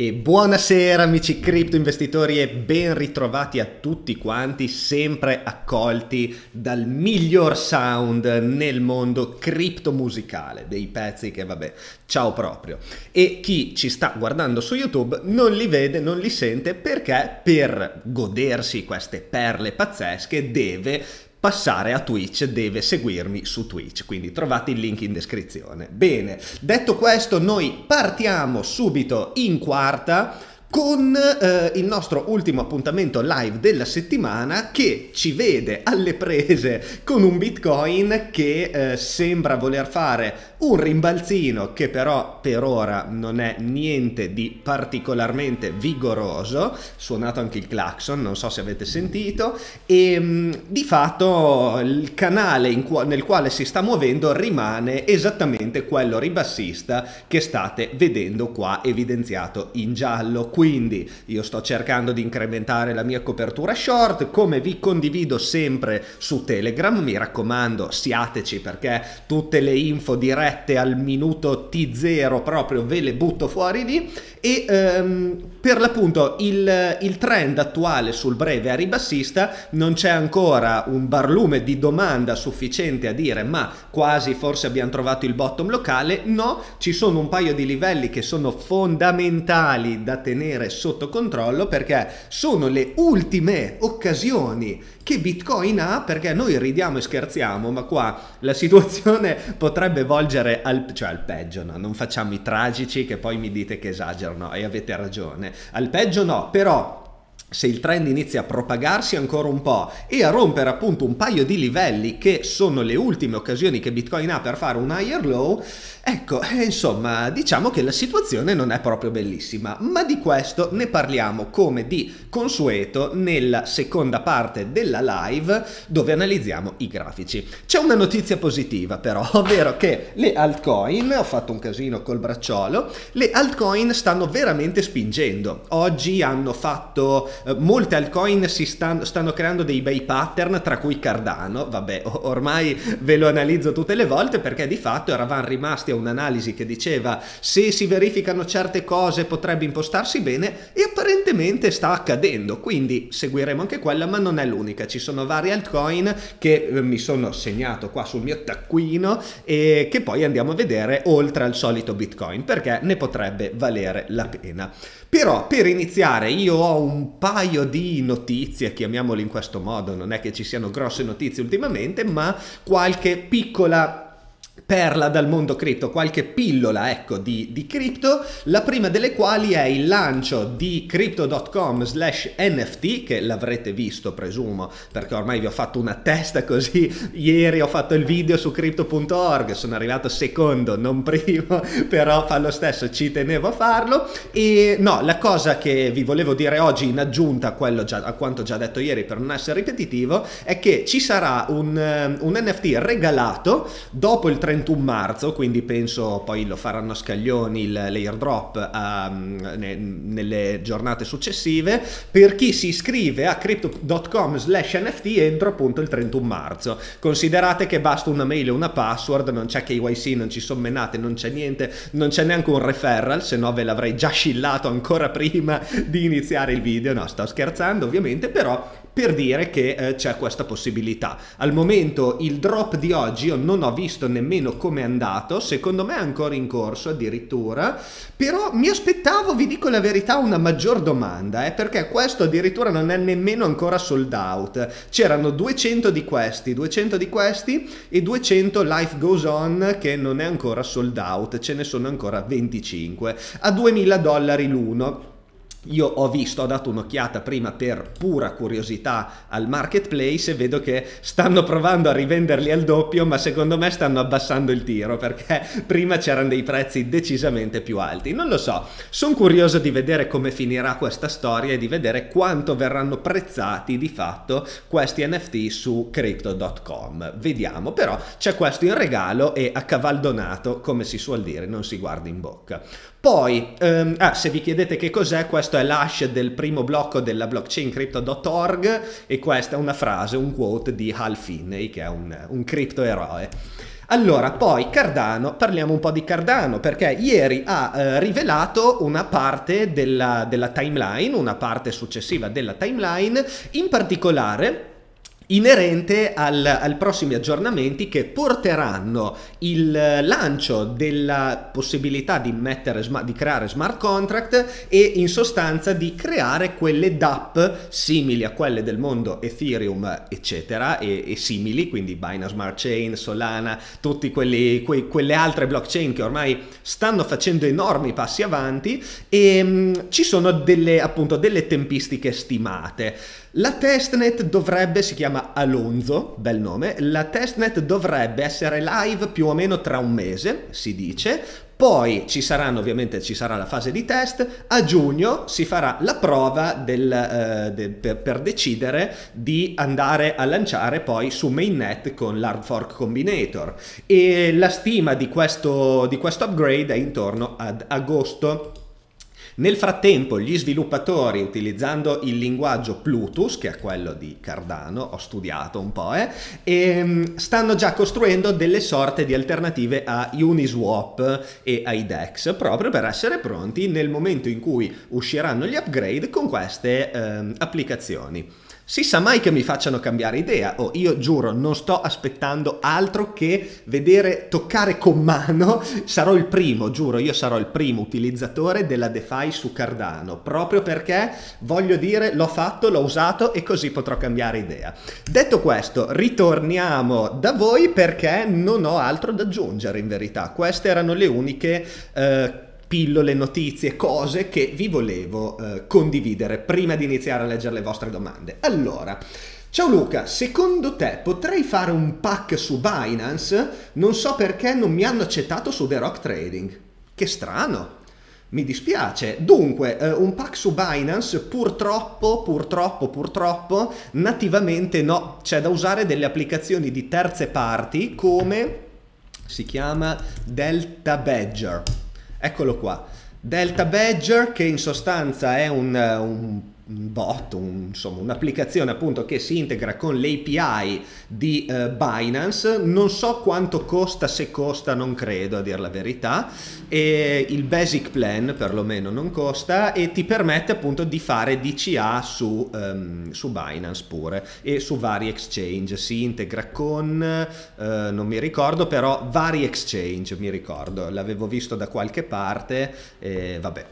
E buonasera amici cripto investitori e ben ritrovati a tutti quanti, sempre accolti dal miglior sound nel mondo cripto musicale, dei pezzi che vabbè, ciao proprio. E chi ci sta guardando su YouTube non li vede, non li sente perché per godersi queste perle pazzesche deve passare a Twitch deve seguirmi su Twitch, quindi trovate il link in descrizione. Bene, detto questo noi partiamo subito in quarta con eh, il nostro ultimo appuntamento live della settimana che ci vede alle prese con un bitcoin che eh, sembra voler fare un rimbalzino che però per ora non è niente di particolarmente vigoroso, suonato anche il clacson, non so se avete sentito, e mh, mm, di fatto il canale qu nel quale si sta muovendo rimane esattamente quello ribassista che state vedendo qua evidenziato in giallo quindi io sto cercando di incrementare la mia copertura short, come vi condivido sempre su Telegram, mi raccomando siateci perché tutte le info dirette al minuto T0 proprio ve le butto fuori lì e ehm, per l'appunto il, il trend attuale sul breve a ribassista non c'è ancora un barlume di domanda sufficiente a dire ma quasi forse abbiamo trovato il bottom locale, no, ci sono un paio di livelli che sono fondamentali da tenere tenere sotto controllo perché sono le ultime occasioni che Bitcoin ha perché noi ridiamo e scherziamo, ma qua la situazione potrebbe volgere al, cioè al peggio, no? non facciamo i tragici che poi mi dite che esagerano e avete ragione, al peggio no, però se il trend inizia a propagarsi ancora un po' e a rompere appunto un paio di livelli che sono le ultime occasioni che Bitcoin ha per fare un higher low, ecco, eh, insomma, diciamo che la situazione non è proprio bellissima, ma di questo ne parliamo come di consueto nella seconda parte della live dove analizziamo i grafici. C'è una notizia positiva però, ovvero che le altcoin, ho fatto un casino col bracciolo, le altcoin stanno veramente spingendo. Oggi hanno fatto eh, molte altcoin si stanno, stanno creando dei bei pattern, tra cui Cardano, vabbè ormai ve lo analizzo tutte le volte perché di fatto eravamo rimasti a un'analisi che diceva se si verificano certe cose potrebbe impostarsi bene e apparentemente sta accadendo, quindi seguiremo anche quella ma non è l'unica, ci sono varie altcoin che eh, mi sono segnato qua sul mio taccuino e che poi andiamo a vedere oltre al solito Bitcoin perché ne potrebbe valere la pena. Però per iniziare io ho un paio paio di notizie, chiamiamole in questo modo, non è che ci siano grosse notizie ultimamente, ma qualche piccola perla dal mondo cripto, qualche pillola ecco di, di cripto, la prima delle quali è il lancio di crypto.com slash NFT, che l'avrete visto presumo, perché ormai vi ho fatto una testa così, ieri ho fatto il video su crypto.org, sono arrivato secondo, non primo, però fa lo stesso, ci tenevo a farlo. E no, la cosa che vi volevo dire oggi in aggiunta a, già, a quanto già detto ieri per non essere ripetitivo, è che ci sarà un, eh, un NFT regalato dopo il 30 31 marzo, quindi penso poi lo faranno a scaglioni l'airdrop ehm, nelle giornate successive. Per chi si iscrive a crypto.com slash NFT entro appunto il 31 marzo. Considerate che basta una mail e una password, non c'è KYC, non ci sono menate, non c'è niente, non c'è neanche un referral, se no ve l'avrei già scillato ancora prima di iniziare il video. No, sto scherzando ovviamente, però per dire che eh, c'è questa possibilità. Al momento il drop di oggi io non ho visto nemmeno come è andato, secondo me è ancora in corso addirittura, però mi aspettavo, vi dico la verità, una maggior domanda, eh, perché questo addirittura non è nemmeno ancora sold out. C'erano 200 di questi, 200 di questi e 200 Life Goes On che non è ancora sold out, ce ne sono ancora 25 a 2000 dollari l'uno. Io ho visto, ho dato un'occhiata prima per pura curiosità al marketplace e vedo che stanno provando a rivenderli al doppio, ma secondo me stanno abbassando il tiro perché prima c'erano dei prezzi decisamente più alti. Non lo so, sono curioso di vedere come finirà questa storia e di vedere quanto verranno prezzati di fatto questi NFT su crypto.com. Vediamo, però c'è questo in regalo e a cavaldonato, come si suol dire, non si guarda in bocca. Poi, ehm, ah, se vi chiedete che cos'è, questo è l'hash del primo blocco della blockchain crypto.org e questa è una frase, un quote di Hal Finney che è un, un cripto Allora, poi Cardano, parliamo un po' di Cardano perché ieri ha eh, rivelato una parte della, della timeline, una parte successiva della timeline, in particolare inerente al, al prossimi aggiornamenti che porteranno il lancio della possibilità di, mettere, di creare smart contract e in sostanza di creare quelle DAP simili a quelle del mondo Ethereum eccetera e, e simili quindi Binance Smart Chain, Solana, tutte quelle, quelle altre blockchain che ormai stanno facendo enormi passi avanti e ehm, mh, ci sono delle appunto delle tempistiche stimate. La testnet dovrebbe, si chiama Alonso, bel nome, la testnet dovrebbe essere live più o meno tra un mese, si dice, poi ci saranno ovviamente ci sarà la fase di test, a giugno si farà la prova del, eh, de, per, per, decidere di andare a lanciare poi su mainnet con l'hard fork combinator e la stima di questo, di questo upgrade è intorno ad agosto. Nel frattempo gli sviluppatori utilizzando il linguaggio Plutus, che è quello di Cardano, ho studiato un po', eh, e, ehm, stanno già costruendo delle sorte di alternative a Uniswap e ai DEX, proprio per essere pronti nel momento in cui usciranno gli upgrade con queste eh, applicazioni. Si sa mai che mi facciano cambiare idea, o oh, io giuro non sto aspettando altro che vedere, toccare con mano, sarò il primo, giuro, io sarò il primo utilizzatore della DeFi su Cardano, proprio perché voglio dire l'ho fatto, l'ho usato e così potrò cambiare idea. Detto questo, ritorniamo da voi perché non ho altro da aggiungere in verità, queste erano le uniche... Eh, pillole, notizie, cose che vi volevo eh, condividere prima di iniziare a leggere le vostre domande. Allora, Ciao Luca, secondo te potrei fare un pack su Binance? Non so perché non mi hanno accettato su The Rock Trading. Che strano. Mi dispiace. Dunque, eh, un pack su Binance purtroppo, purtroppo, purtroppo, nativamente no. C'è da usare delle applicazioni di terze parti come si chiama Delta Badger Eccolo qua. Delta Badger che in sostanza è un, eh, un bot, un, insomma un'applicazione appunto che si integra con l'API di eh, Binance, non so quanto costa, se costa non credo a dire la verità, e il basic plan perlomeno non costa e ti permette appunto di fare DCA su, um, su Binance pure e su vari exchange, si integra con, uh, non mi ricordo però vari exchange mi ricordo, l'avevo visto da qualche parte e vabbè.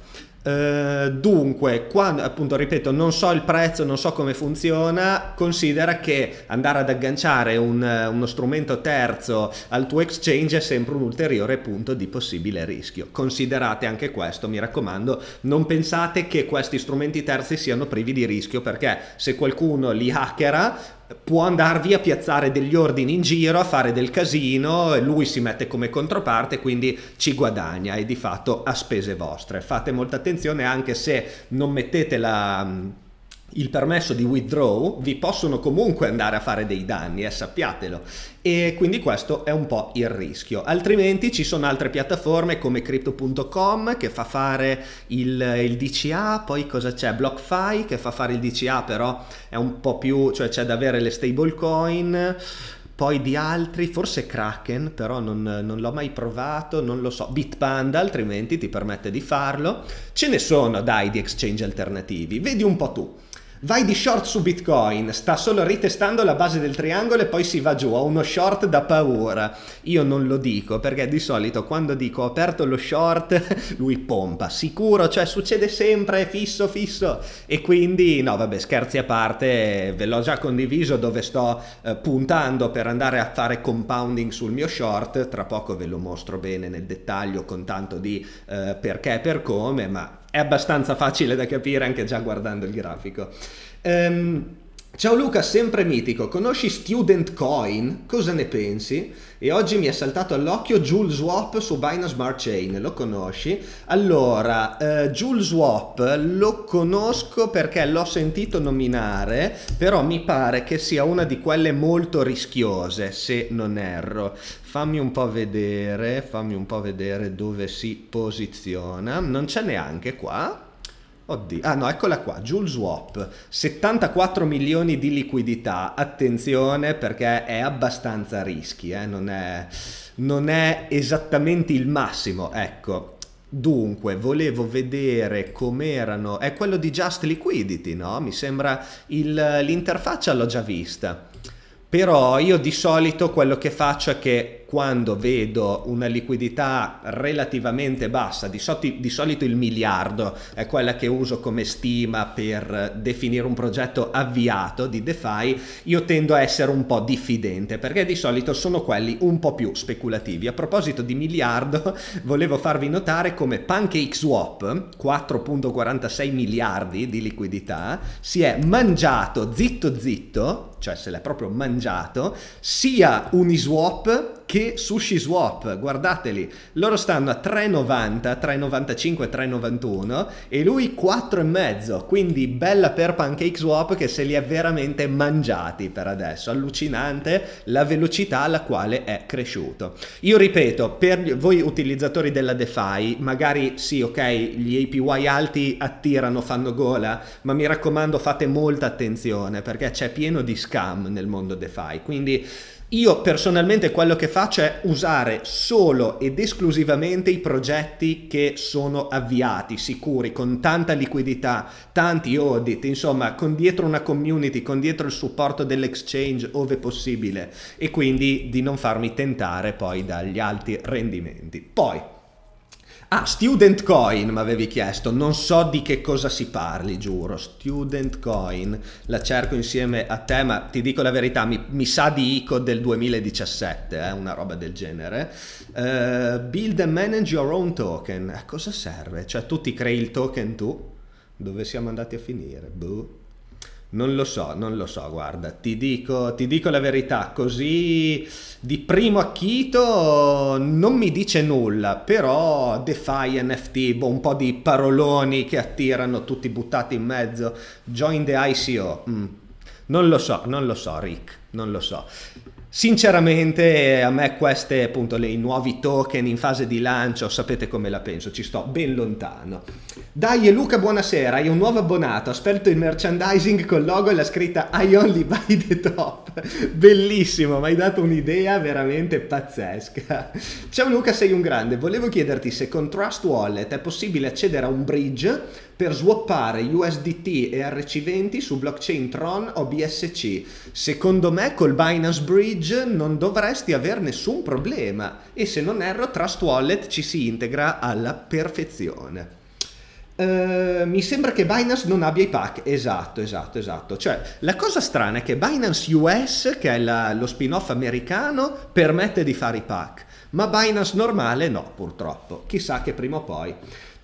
Eh, dunque, quando, appunto, ripeto, non so il prezzo, non so come funziona, considera che andare ad agganciare un, uno strumento terzo al tuo exchange è sempre un ulteriore punto di possibile rischio. Considerate anche questo, mi raccomando, non pensate che questi strumenti terzi siano privi di rischio perché se qualcuno li hackera può andarvi a piazzare degli ordini in giro, a fare del casino, e lui si mette come controparte, quindi ci guadagna e di fatto a spese vostre. Fate molta attenzione anche se non mettete la il permesso di withdraw, vi possono comunque andare a fare dei danni, eh, sappiatelo. E quindi questo è un po' il rischio. Altrimenti ci sono altre piattaforme come crypto.com che fa fare il, il DCA, poi cosa c'è? BlockFi che fa fare il DCA, però è un po' più, cioè c'è da avere le stablecoin poi di altri, forse Kraken, però non, non, l'ho mai provato, non lo so, Bitpanda altrimenti ti permette di farlo, ce ne sono dai di exchange alternativi, vedi un po' tu. Vai di short su Bitcoin, sta solo ritestando la base del triangolo e poi si va giù, ho uno short da paura. Io non lo dico perché di solito quando dico ho aperto lo short lui pompa, sicuro, cioè succede sempre, è fisso, fisso. E quindi no, vabbè, scherzi a parte, ve l'ho già condiviso dove sto eh, puntando per andare a fare compounding sul mio short, tra poco ve lo mostro bene nel dettaglio con tanto di eh, perché e per come, ma è abbastanza facile da capire anche già guardando il grafico. Um, Ciao Luca, sempre mitico, conosci Student Coin? Cosa ne pensi? E oggi mi è saltato all'occhio Joule Swap su Binance Smart Chain, lo conosci? Allora, eh, Joule Swap lo conosco perché l'ho sentito nominare, però mi pare che sia una di quelle molto rischiose, se non erro. Fammi un po' vedere, fammi un po' vedere dove si posiziona. Non c'è neanche qua, Oddio, ah no, eccola qua, Jules Swap, 74 milioni di liquidità, attenzione perché è abbastanza rischi, eh? non, è, non è esattamente il massimo, ecco, Dunque, volevo vedere com'erano... È quello di Just Liquidity, no? Mi sembra il... l'interfaccia l'ho già vista. Però io di solito quello che faccio è che quando vedo una liquidità relativamente bassa, di, so- di solito il miliardo è quella che uso come stima per definire un progetto avviato di DeFi, io tendo a essere un po' diffidente perché di solito sono quelli un po' più speculativi. A proposito di miliardo, volevo farvi notare come PancakeSwap, 4.46 miliardi di liquidità, si è mangiato zitto zitto, cioè se l'è proprio mangiato, sia Uniswap che Sushi Swap, guardateli, loro stanno a 3,90, 3,95, 3,91 e lui 4,5, quindi bella per Pancake Swap che se li ha veramente mangiati per adesso, allucinante la velocità alla quale è cresciuto. Io ripeto, per voi utilizzatori della DeFi, magari sì, ok, gli APY alti attirano, fanno gola, ma mi raccomando fate molta attenzione perché c'è pieno di scam nel mondo DeFi, quindi io personalmente quello che faccio è usare solo ed esclusivamente i progetti che sono avviati, sicuri, con tanta liquidità, tanti audit, insomma, con dietro una community, con dietro il supporto dell'exchange ove possibile e quindi di non farmi tentare poi dagli alti rendimenti. Poi Ah, student coin mi avevi chiesto, non so di che cosa si parli, giuro. Student coin, la cerco insieme a te, ma ti dico la verità, mi, mi sa di ICO del 2017, eh, una roba del genere. Uh, build and manage your own token, a cosa serve? Cioè tu ti crei il token tu? Dove siamo andati a finire? Boh. Non lo so, non lo so, guarda, ti dico, ti dico, la verità, così di primo acchito non mi dice nulla, però DeFi, NFT, boh, un po' di paroloni che attirano tutti buttati in mezzo, join the ICO, mm. non lo so, non lo so Rick, non lo so. Sinceramente a me queste appunto i nuovi token in fase di lancio, sapete come la penso, ci sto ben lontano. Dai e Luca buonasera, hai un nuovo abbonato, aspetto il merchandising col logo e la scritta I only buy the top. Bellissimo, mi hai dato un'idea veramente pazzesca. Ciao Luca, sei un grande, volevo chiederti se con Trust Wallet è possibile accedere a un bridge per swappare USDT e RC20 su blockchain Tron o BSC. Secondo me col Binance Bridge non dovresti avere nessun problema e se non erro Trust Wallet ci si integra alla perfezione. Uh, mi sembra che Binance non abbia i pack, esatto, esatto, esatto. Cioè, la cosa strana è che Binance US, che è la, lo spin-off americano, permette di fare i pack, ma Binance normale no, purtroppo. Chissà che prima o poi.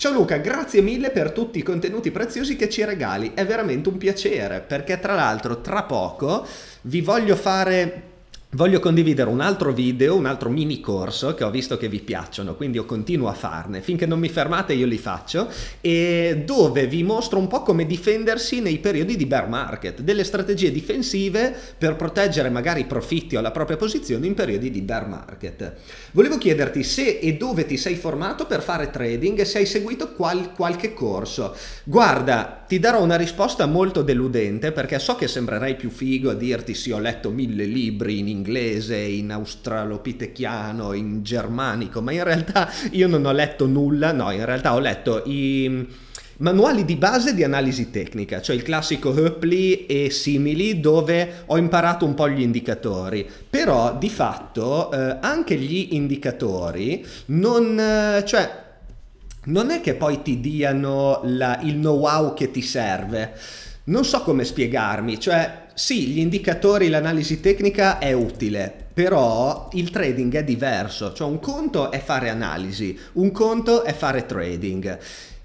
Ciao Luca, grazie mille per tutti i contenuti preziosi che ci regali, è veramente un piacere, perché tra l'altro tra poco vi voglio fare Voglio condividere un altro video, un altro mini corso che ho visto che vi piacciono, quindi io continuo a farne. Finché non mi fermate io li faccio e dove vi mostro un po' come difendersi nei periodi di bear market, delle strategie difensive per proteggere magari i profitti o la propria posizione in periodi di bear market. Volevo chiederti se e dove ti sei formato per fare trading e se hai seguito qual qualche corso. Guarda, ti darò una risposta molto deludente perché so che sembrerai più figo a dirti sì ho letto mille libri in inglese, in australopitechiano, in germanico, ma in realtà io non ho letto nulla, no, in realtà ho letto i manuali di base di analisi tecnica, cioè il classico Hoepli e simili dove ho imparato un po' gli indicatori, però di fatto eh, anche gli indicatori non... Eh, cioè, non è che poi ti diano la, il know-how che ti serve. Non so come spiegarmi, cioè sì, gli indicatori, l'analisi tecnica è utile, però il trading è diverso, cioè un conto è fare analisi, un conto è fare trading.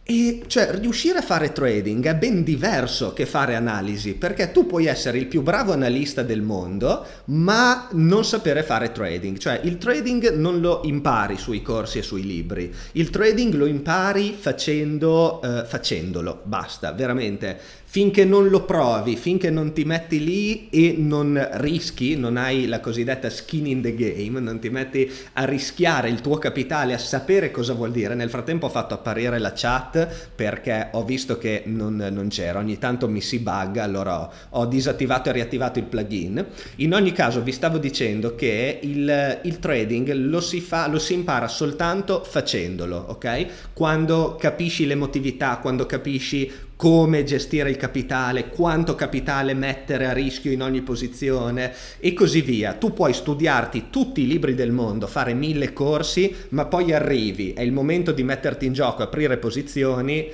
E cioè riuscire a fare trading è ben diverso che fare analisi, perché tu puoi essere il più bravo analista del mondo, ma non sapere fare trading. Cioè il trading non lo impari sui corsi e sui libri, il trading lo impari facendo, eh, facendolo, basta, veramente finché non lo provi, finché non ti metti lì e non rischi, non hai la cosiddetta skin in the game, non ti metti a rischiare il tuo capitale, a sapere cosa vuol dire. Nel frattempo ho fatto apparire la chat perché ho visto che non, non c'era, ogni tanto mi si bugga, allora ho, ho, disattivato e riattivato il plugin. In ogni caso vi stavo dicendo che il, il trading lo si, fa, lo si impara soltanto facendolo, ok? Quando capisci l'emotività, quando capisci come gestire il capitale, quanto capitale mettere a rischio in ogni posizione e così via. Tu puoi studiarti tutti i libri del mondo, fare mille corsi, ma poi arrivi, è il momento di metterti in gioco, aprire posizioni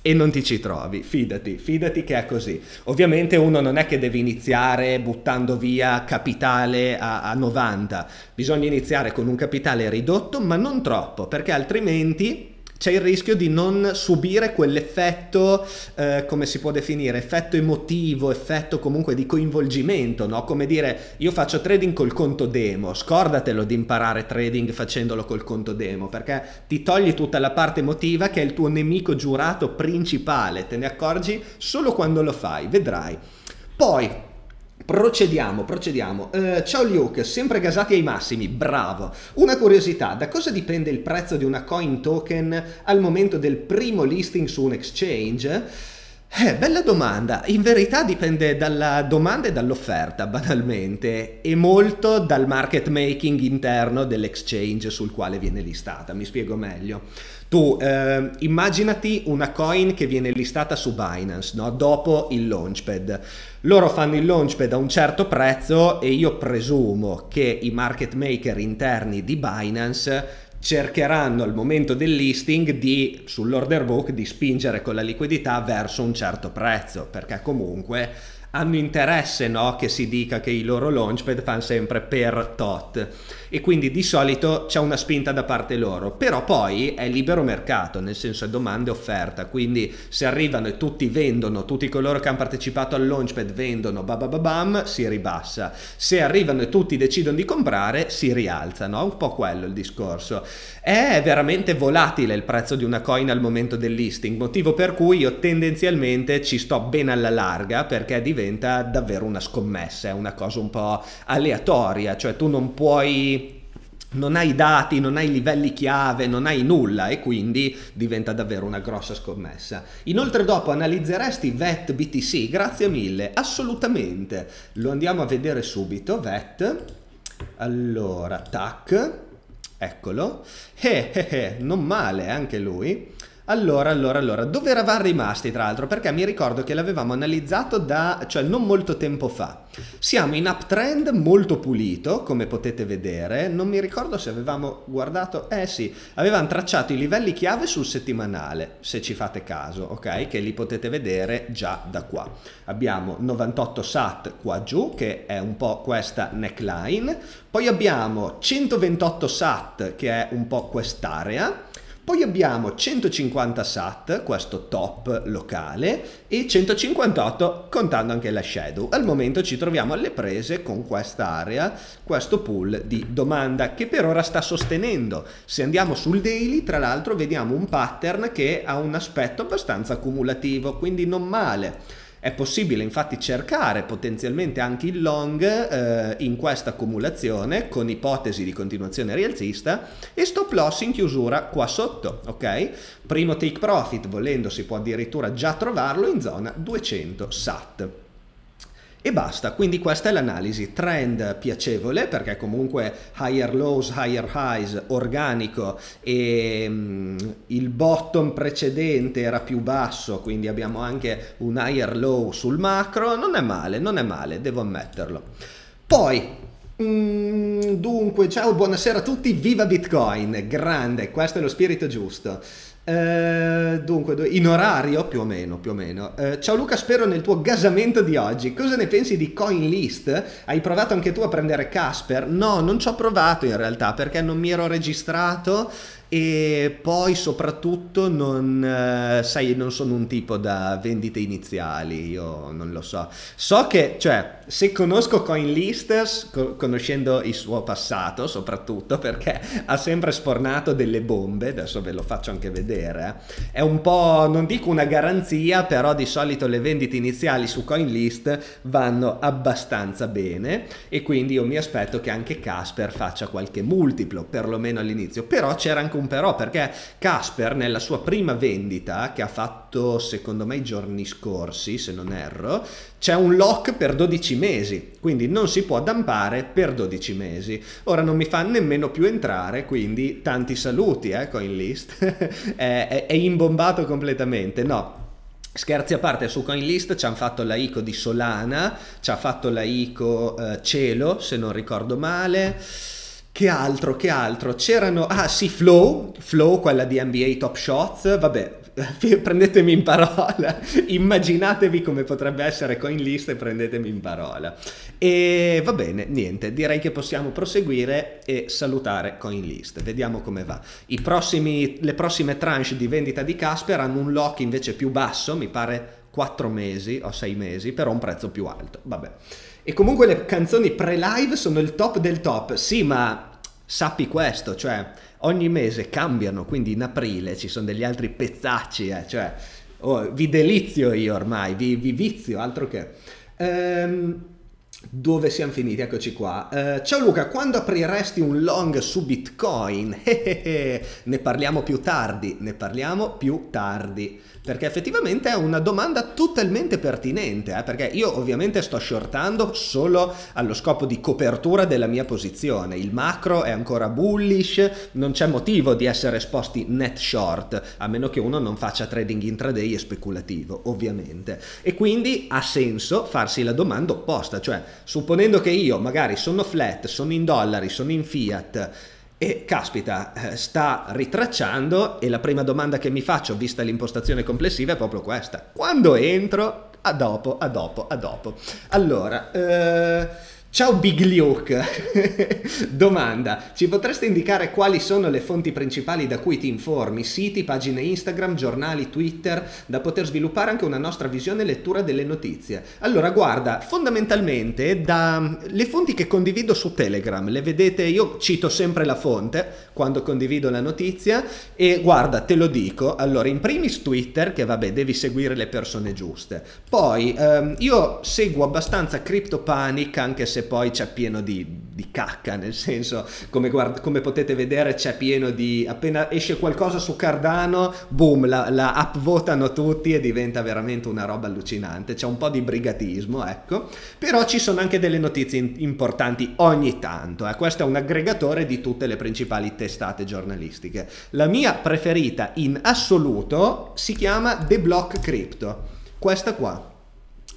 e non ti ci trovi, fidati, fidati che è così. Ovviamente uno non è che deve iniziare buttando via capitale a, a 90, bisogna iniziare con un capitale ridotto ma non troppo perché altrimenti c'è il rischio di non subire quell'effetto, eh, come si può definire, effetto emotivo, effetto comunque di coinvolgimento, no? Come dire, io faccio trading col conto demo, scordatelo di imparare trading facendolo col conto demo, perché ti togli tutta la parte emotiva che è il tuo nemico giurato principale, te ne accorgi solo quando lo fai, vedrai. Poi, Procediamo, procediamo. Uh, ciao Luke, sempre gasati ai massimi, bravo. Una curiosità, da cosa dipende il prezzo di una coin token al momento del primo listing su un exchange? Eh, bella domanda. In verità dipende dalla domanda e dall'offerta, banalmente, e molto dal market making interno dell'exchange sul quale viene listata. Mi spiego meglio. Tu eh, immaginati una coin che viene listata su Binance no? dopo il launchpad. Loro fanno il launchpad a un certo prezzo e io presumo che i market maker interni di Binance cercheranno al momento del listing di, sull'order book di spingere con la liquidità verso un certo prezzo, perché comunque hanno interesse no, che si dica che i loro launchpad fanno sempre per tot e quindi di solito c'è una spinta da parte loro però poi è libero mercato nel senso è domanda e offerta quindi se arrivano e tutti vendono tutti coloro che hanno partecipato al launchpad vendono bababam si ribassa se arrivano e tutti decidono di comprare si rialza no? un po' quello il discorso è veramente volatile il prezzo di una coin al momento del listing motivo per cui io tendenzialmente ci sto ben alla larga perché è diverso diventa davvero una scommessa, è una cosa un po' aleatoria, cioè tu non puoi non hai dati, non hai livelli chiave, non hai nulla e quindi diventa davvero una grossa scommessa. Inoltre dopo analizzeresti VET BTC, grazie mille, assolutamente. Lo andiamo a vedere subito, VET. Allora, tac, eccolo. Eh, eh, eh, non male anche lui. Allora, allora, allora, dove eravamo rimasti tra l'altro? Perché mi ricordo che l'avevamo analizzato da, cioè non molto tempo fa. Siamo in uptrend molto pulito, come potete vedere, non mi ricordo se avevamo guardato, eh sì, avevamo tracciato i livelli chiave sul settimanale, se ci fate caso, ok? Che li potete vedere già da qua. Abbiamo 98 SAT qua giù, che è un po' questa neckline, poi abbiamo 128 SAT, che è un po' quest'area, poi abbiamo 150 SAT, questo top locale, e 158 contando anche la shadow. Al momento ci troviamo alle prese con questa area, questo pool di domanda che per ora sta sostenendo. Se andiamo sul daily, tra l'altro, vediamo un pattern che ha un aspetto abbastanza accumulativo, quindi non male. È possibile infatti cercare potenzialmente anche il long eh, in questa accumulazione con ipotesi di continuazione rialzista e stop loss in chiusura qua sotto, ok? Primo take profit volendo si può addirittura già trovarlo in zona 200 SAT. E basta, quindi questa è l'analisi, trend piacevole perché comunque higher lows, higher highs, organico e um, il bottom precedente era più basso, quindi abbiamo anche un higher low sul macro, non è male, non è male, devo ammetterlo. Poi mm, dunque, ciao, buonasera a tutti, viva Bitcoin, grande, questo è lo spirito giusto. Eh, dunque, in orario più o meno, più o meno. Eh, ciao Luca, spero nel tuo gasamento di oggi. Cosa ne pensi di CoinList? Hai provato anche tu a prendere Casper? No, non ci ho provato in realtà perché non mi ero registrato e poi soprattutto non, eh, sai, non sono un tipo da vendite iniziali, io non lo so. So che, cioè, se conosco CoinListers, co- conoscendo il suo passato soprattutto, perché ha sempre sfornato delle bombe, adesso ve lo faccio anche vedere, è un po', non dico una garanzia, però di solito le vendite iniziali su CoinList vanno abbastanza bene e quindi io mi aspetto che anche Casper faccia qualche multiplo, perlomeno all'inizio, però c'era anche comperò perché Casper nella sua prima vendita che ha fatto secondo me i giorni scorsi se non erro c'è un lock per 12 mesi quindi non si può dampare per 12 mesi ora non mi fa nemmeno più entrare quindi tanti saluti eh, CoinList è, è, è imbombato completamente no Scherzi a parte, su CoinList ci hanno fatto la ICO di Solana, ci ha fatto la ICO eh, Cielo, se non ricordo male. Che altro, che altro? C'erano, ah sì, Flow, Flow, quella di NBA Top Shots, vabbè, prendetemi in parola, immaginatevi come potrebbe essere CoinList e prendetemi in parola. E va bene, niente, direi che possiamo proseguire e salutare CoinList, vediamo come va. I Prossimi, le prossime tranche di vendita di Casper hanno un lock invece più basso, mi pare 4 mesi o 6 mesi, però un prezzo più alto, vabbè. E comunque le canzoni pre-live sono il top del top. Sì, ma sappi questo, cioè ogni mese cambiano, quindi in aprile ci sono degli altri pezzacci, eh, cioè oh, vi delizio io ormai, vi, vi vizio, altro che. Ehm, dove siamo finiti? Eccoci qua. Ehm, ciao Luca, quando apriresti un long su Bitcoin? ne parliamo più tardi, ne parliamo più tardi perché effettivamente è una domanda totalmente pertinente, eh? perché io ovviamente sto shortando solo allo scopo di copertura della mia posizione, il macro è ancora bullish, non c'è motivo di essere esposti net short, a meno che uno non faccia trading intraday e speculativo, ovviamente. E quindi ha senso farsi la domanda opposta, cioè supponendo che io magari sono flat, sono in dollari, sono in fiat, e caspita, eh, sta ritracciando e la prima domanda che mi faccio, vista l'impostazione complessiva, è proprio questa. Quando entro? A dopo, a dopo, a dopo. Allora, eh, Ciao Big Luke, domanda, ci potreste indicare quali sono le fonti principali da cui ti informi, siti, pagine Instagram, giornali, Twitter, da poter sviluppare anche una nostra visione e lettura delle notizie? Allora guarda, fondamentalmente da mm, le fonti che condivido su Telegram, le vedete, io cito sempre la fonte quando condivido la notizia e guarda, te lo dico, allora in primis Twitter, che vabbè devi seguire le persone giuste, poi ehm, io seguo abbastanza CryptoPanic anche se se poi c'è pieno di, di cacca, nel senso, come, guard- come, potete vedere c'è pieno di... appena esce qualcosa su Cardano, boom, la, la upvotano tutti e diventa veramente una roba allucinante, c'è un po' di brigatismo, ecco, però ci sono anche delle notizie in- importanti ogni tanto, eh. questo è un aggregatore di tutte le principali testate giornalistiche. La mia preferita in assoluto si chiama The Block Crypto, questa qua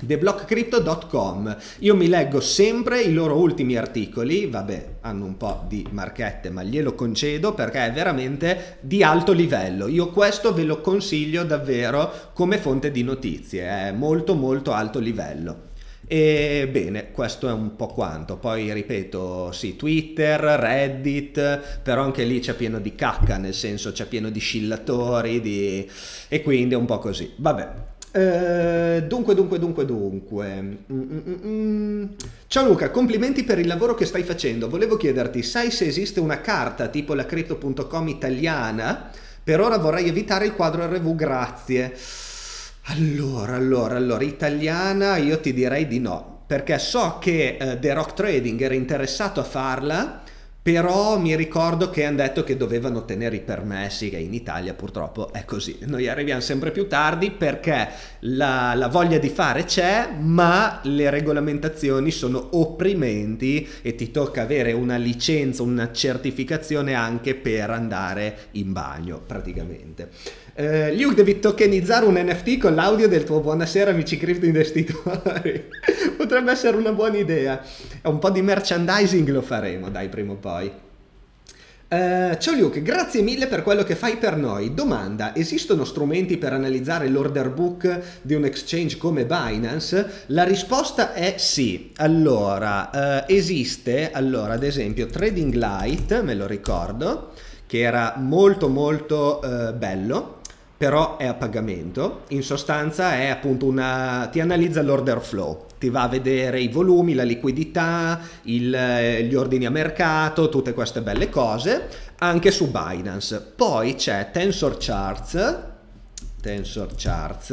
TheBlockCrypto.com. Io mi leggo sempre i loro ultimi articoli, vabbè, hanno un po' di marchette, ma glielo concedo perché è veramente di alto livello. Io questo ve lo consiglio davvero come fonte di notizie, è molto molto alto livello. E bene, questo è un po' quanto. Poi ripeto, sì, Twitter, Reddit, però anche lì c'è pieno di cacca, nel senso c'è pieno di scillatori, di... e quindi è un po' così. Vabbè, eh, dunque, dunque, dunque, dunque. Mm, mm, mm, mm. Ciao Luca, complimenti per il lavoro che stai facendo. Volevo chiederti, sai se esiste una carta tipo la crypto.com italiana? Per ora vorrei evitare il quadro RV, grazie. Allora, allora, allora, italiana io ti direi di no, perché so che eh, The Rock Trading era interessato a farla però mi ricordo che hanno detto che dovevano ottenere i permessi, che in Italia purtroppo è così. Noi arriviamo sempre più tardi perché la, la voglia di fare c'è, ma le regolamentazioni sono opprimenti e ti tocca avere una licenza, una certificazione anche per andare in bagno praticamente. Eh, Luke, devi tokenizzare un NFT con l'audio del tuo buonasera amici cripto investitori. Potrebbe essere una buona idea. Un po' di merchandising lo faremo, dai, prima o poi. Uh, ciao Luke, grazie mille per quello che fai per noi. Domanda, esistono strumenti per analizzare l'order book di un exchange come Binance? La risposta è sì. Allora, uh, esiste, allora, ad esempio, Trading Light, me lo ricordo, che era molto molto uh, bello però è a pagamento, in sostanza è appunto una... ti analizza l'order flow, ti va a vedere i volumi, la liquidità, il, eh, gli ordini a mercato, tutte queste belle cose, anche su Binance. Poi c'è Tensor Charts, Tensor Charts,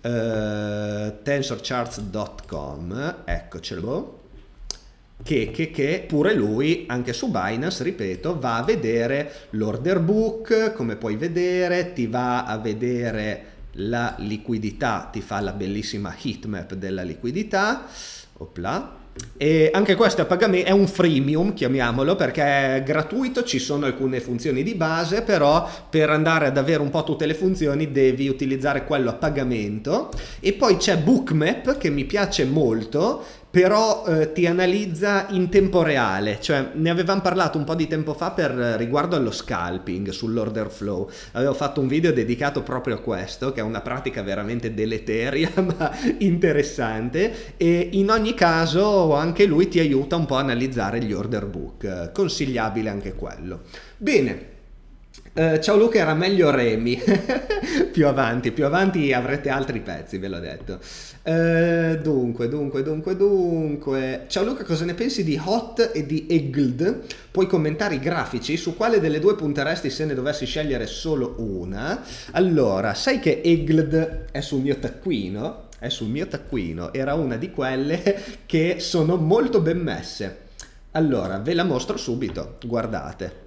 uh, eh, tensorcharts.com, eccocelo, che, che, che pure lui, anche su Binance, ripeto, va a vedere l'order book, come puoi vedere, ti va a vedere la liquidità, ti fa la bellissima heatmap della liquidità. Opla. E anche questo è un freemium, chiamiamolo, perché è gratuito, ci sono alcune funzioni di base, però per andare ad avere un po' tutte le funzioni devi utilizzare quello a pagamento. E poi c'è Bookmap che mi piace molto, però eh, ti analizza in tempo reale, cioè ne avevamo parlato un po' di tempo fa per riguardo allo scalping sull'order flow, avevo fatto un video dedicato proprio a questo, che è una pratica veramente deleteria ma interessante e in ogni caso anche lui ti aiuta un po' a analizzare gli order book, consigliabile anche quello. Bene, Uh, ciao Luca, era meglio Remy. più avanti, più avanti avrete altri pezzi, ve l'ho detto. Uh, dunque, dunque, dunque, dunque. Ciao Luca, cosa ne pensi di Hot e di Egld? Puoi commentare i grafici? Su quale delle due punteresti se ne dovessi scegliere solo una? Allora, sai che Egld è sul mio taccuino? È sul mio taccuino. Era una di quelle che sono molto ben messe. Allora, ve la mostro subito, guardate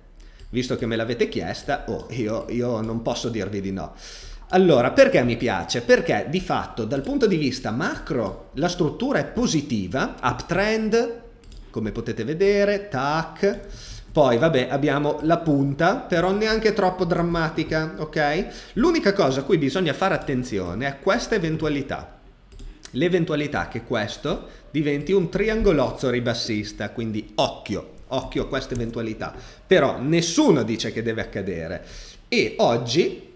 visto che me l'avete chiesta, oh, io, io non posso dirvi di no. Allora, perché mi piace? Perché di fatto dal punto di vista macro la struttura è positiva, uptrend, come potete vedere, tac, poi vabbè abbiamo la punta, però neanche troppo drammatica, ok? L'unica cosa a cui bisogna fare attenzione è questa eventualità. L'eventualità che questo diventi un triangolozzo ribassista, quindi occhio, occhio a questa eventualità, però nessuno dice che deve accadere. E oggi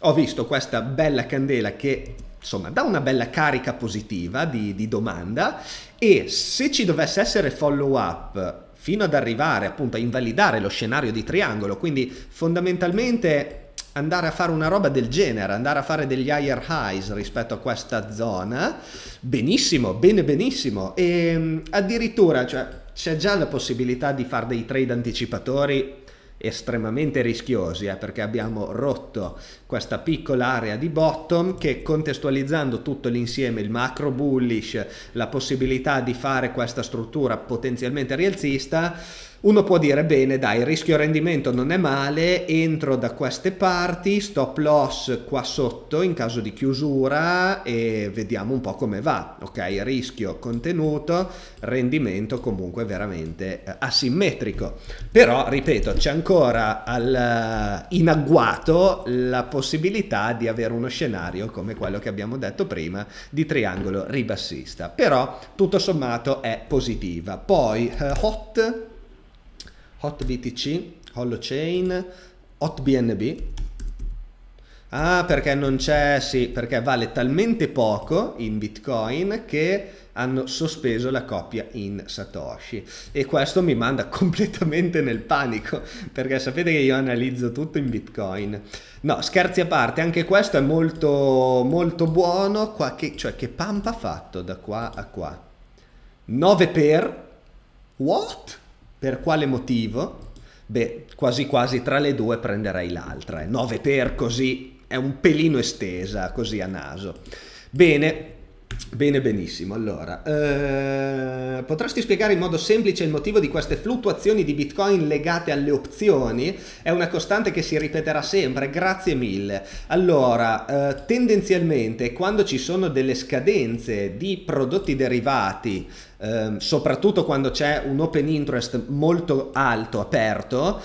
ho visto questa bella candela che insomma dà una bella carica positiva di, di domanda e se ci dovesse essere follow up fino ad arrivare appunto a invalidare lo scenario di triangolo, quindi fondamentalmente andare a fare una roba del genere, andare a fare degli higher highs rispetto a questa zona, benissimo, bene benissimo, e ehm, addirittura, cioè, c'è già la possibilità di fare dei trade anticipatori estremamente rischiosi eh, perché abbiamo rotto questa piccola area di bottom che contestualizzando tutto l'insieme, il macro bullish, la possibilità di fare questa struttura potenzialmente rialzista, uno può dire bene dai rischio rendimento non è male entro da queste parti stop loss qua sotto in caso di chiusura e vediamo un po' come va ok rischio contenuto rendimento comunque veramente eh, asimmetrico però ripeto c'è ancora al, eh, in agguato la possibilità possibilità di avere uno scenario come quello che abbiamo detto prima di triangolo ribassista. Però tutto sommato è positiva. Poi eh, hot, hot VTC, holochain, hot BNB Ah, perché non c'è, sì, perché vale talmente poco in Bitcoin che hanno sospeso la coppia in Satoshi e questo mi manda completamente nel panico perché sapete che io analizzo tutto in Bitcoin. No, scherzi a parte, anche questo è molto molto buono, qua che, cioè che pump ha fatto da qua a qua. 9 per what? Per quale motivo? Beh, quasi quasi tra le due prenderei l'altra, eh. 9 per così è un pelino estesa, così a naso. Bene, Bene, benissimo. Allora, eh, potresti spiegare in modo semplice il motivo di queste fluttuazioni di Bitcoin legate alle opzioni? È una costante che si ripeterà sempre, grazie mille. Allora, eh, tendenzialmente quando ci sono delle scadenze di prodotti derivati, eh, soprattutto quando c'è un open interest molto alto, aperto,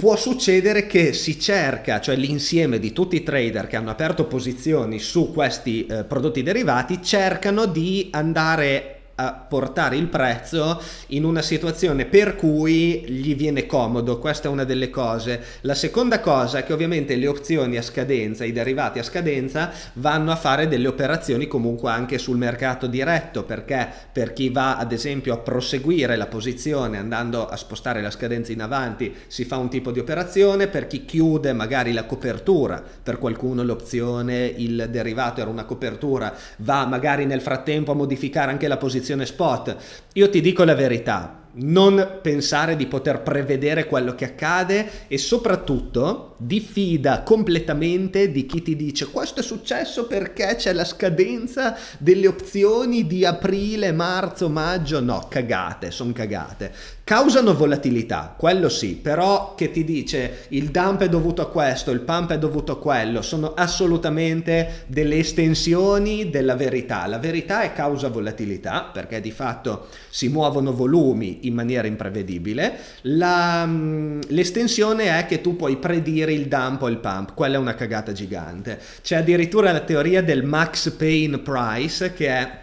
può succedere che si cerca, cioè l'insieme di tutti i trader che hanno aperto posizioni su questi eh, prodotti derivati, cercano di andare a portare il prezzo in una situazione per cui gli viene comodo, questa è una delle cose. La seconda cosa è che ovviamente le opzioni a scadenza, i derivati a scadenza vanno a fare delle operazioni comunque anche sul mercato diretto perché per chi va ad esempio a proseguire la posizione andando a spostare la scadenza in avanti si fa un tipo di operazione, per chi chiude magari la copertura, per qualcuno l'opzione, il derivato era una copertura, va magari nel frattempo a modificare anche la posizione sezione spot. Io ti dico la verità, non pensare di poter prevedere quello che accade e soprattutto diffida completamente di chi ti dice questo è successo perché c'è la scadenza delle opzioni di aprile, marzo, maggio, no, cagate, sono cagate. Causano volatilità, quello sì, però che ti dice il dump è dovuto a questo, il pump è dovuto a quello, sono assolutamente delle estensioni della verità. La verità è causa volatilità perché di fatto si muovono volumi in maniera imprevedibile, la, l'estensione è che tu puoi predire unire il dump o il pump, quella è una cagata gigante. C'è addirittura la teoria del max Payne price che è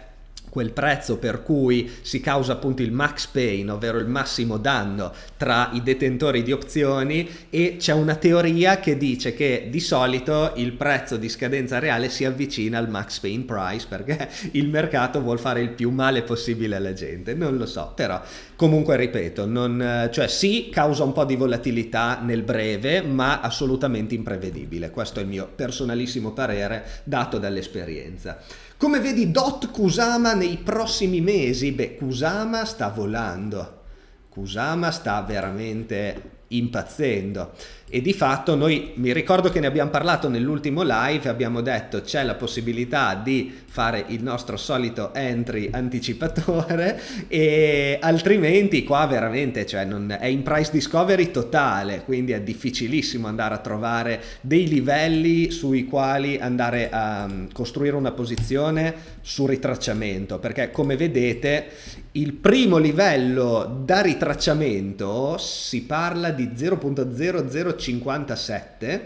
quel prezzo per cui si causa appunto il max pain, ovvero il massimo danno tra i detentori di opzioni e c'è una teoria che dice che di solito il prezzo di scadenza reale si avvicina al max pain price perché il mercato vuole fare il più male possibile alla gente, non lo so, però comunque ripeto, non, cioè sì, causa un po' di volatilità nel breve, ma assolutamente imprevedibile. Questo è il mio personalissimo parere dato dall'esperienza. Come vedi Dot Kusama nei prossimi mesi? Beh, Kusama sta volando. Kusama sta veramente impazzendo e di fatto noi mi ricordo che ne abbiamo parlato nell'ultimo live abbiamo detto c'è la possibilità di fare il nostro solito entry anticipatore e altrimenti qua veramente cioè non, è in price discovery totale quindi è difficilissimo andare a trovare dei livelli sui quali andare a mm, costruire una posizione su ritracciamento perché come vedete il primo livello da ritracciamento si parla di 0.005 0,57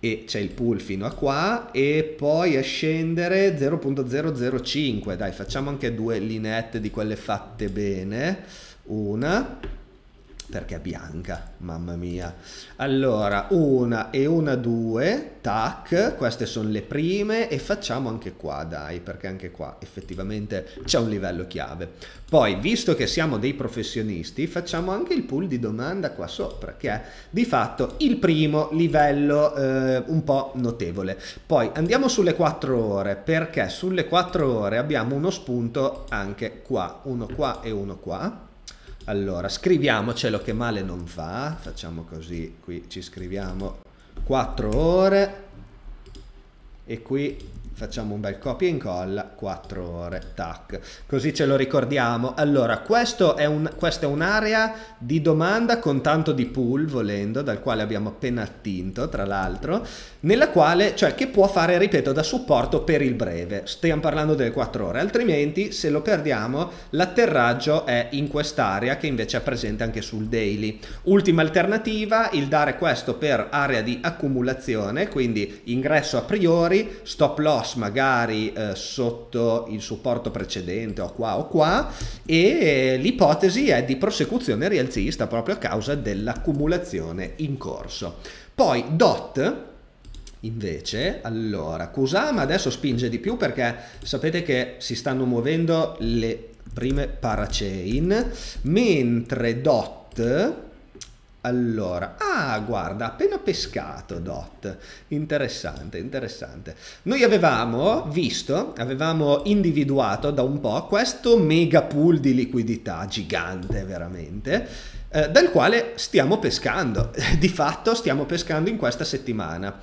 e c'è il pool fino a qua e poi a scendere 0.005 dai facciamo anche due lineette di quelle fatte bene una perché è bianca, mamma mia. Allora, una e una, due, tac, queste sono le prime e facciamo anche qua, dai, perché anche qua effettivamente c'è un livello chiave. Poi, visto che siamo dei professionisti, facciamo anche il pool di domanda qua sopra, che è di fatto il primo livello eh, un po' notevole. Poi andiamo sulle quattro ore, perché sulle quattro ore abbiamo uno spunto anche qua, uno qua e uno qua allora, scriviamocelo che male non fa, facciamo così, qui ci scriviamo 4 ore e qui facciamo un bel copia e incolla 4 ore tac così ce lo ricordiamo allora questo è un, questa è un'area di domanda con tanto di pool volendo dal quale abbiamo appena attinto tra l'altro nella quale cioè che può fare ripeto da supporto per il breve stiamo parlando delle 4 ore altrimenti se lo perdiamo l'atterraggio è in quest'area che invece è presente anche sul daily ultima alternativa il dare questo per area di accumulazione quindi ingresso a priori stop loss cross magari eh, sotto il supporto precedente o qua o qua e l'ipotesi è di prosecuzione rialzista proprio a causa dell'accumulazione in corso. Poi DOT Invece, allora, Kusama adesso spinge di più perché sapete che si stanno muovendo le prime parachain, mentre DOT allora, ah, guarda, appena pescato Dot. Interessante, interessante. Noi avevamo visto, avevamo individuato da un po' questo mega pool di liquidità gigante veramente, eh, dal quale stiamo pescando. di fatto stiamo pescando in questa settimana.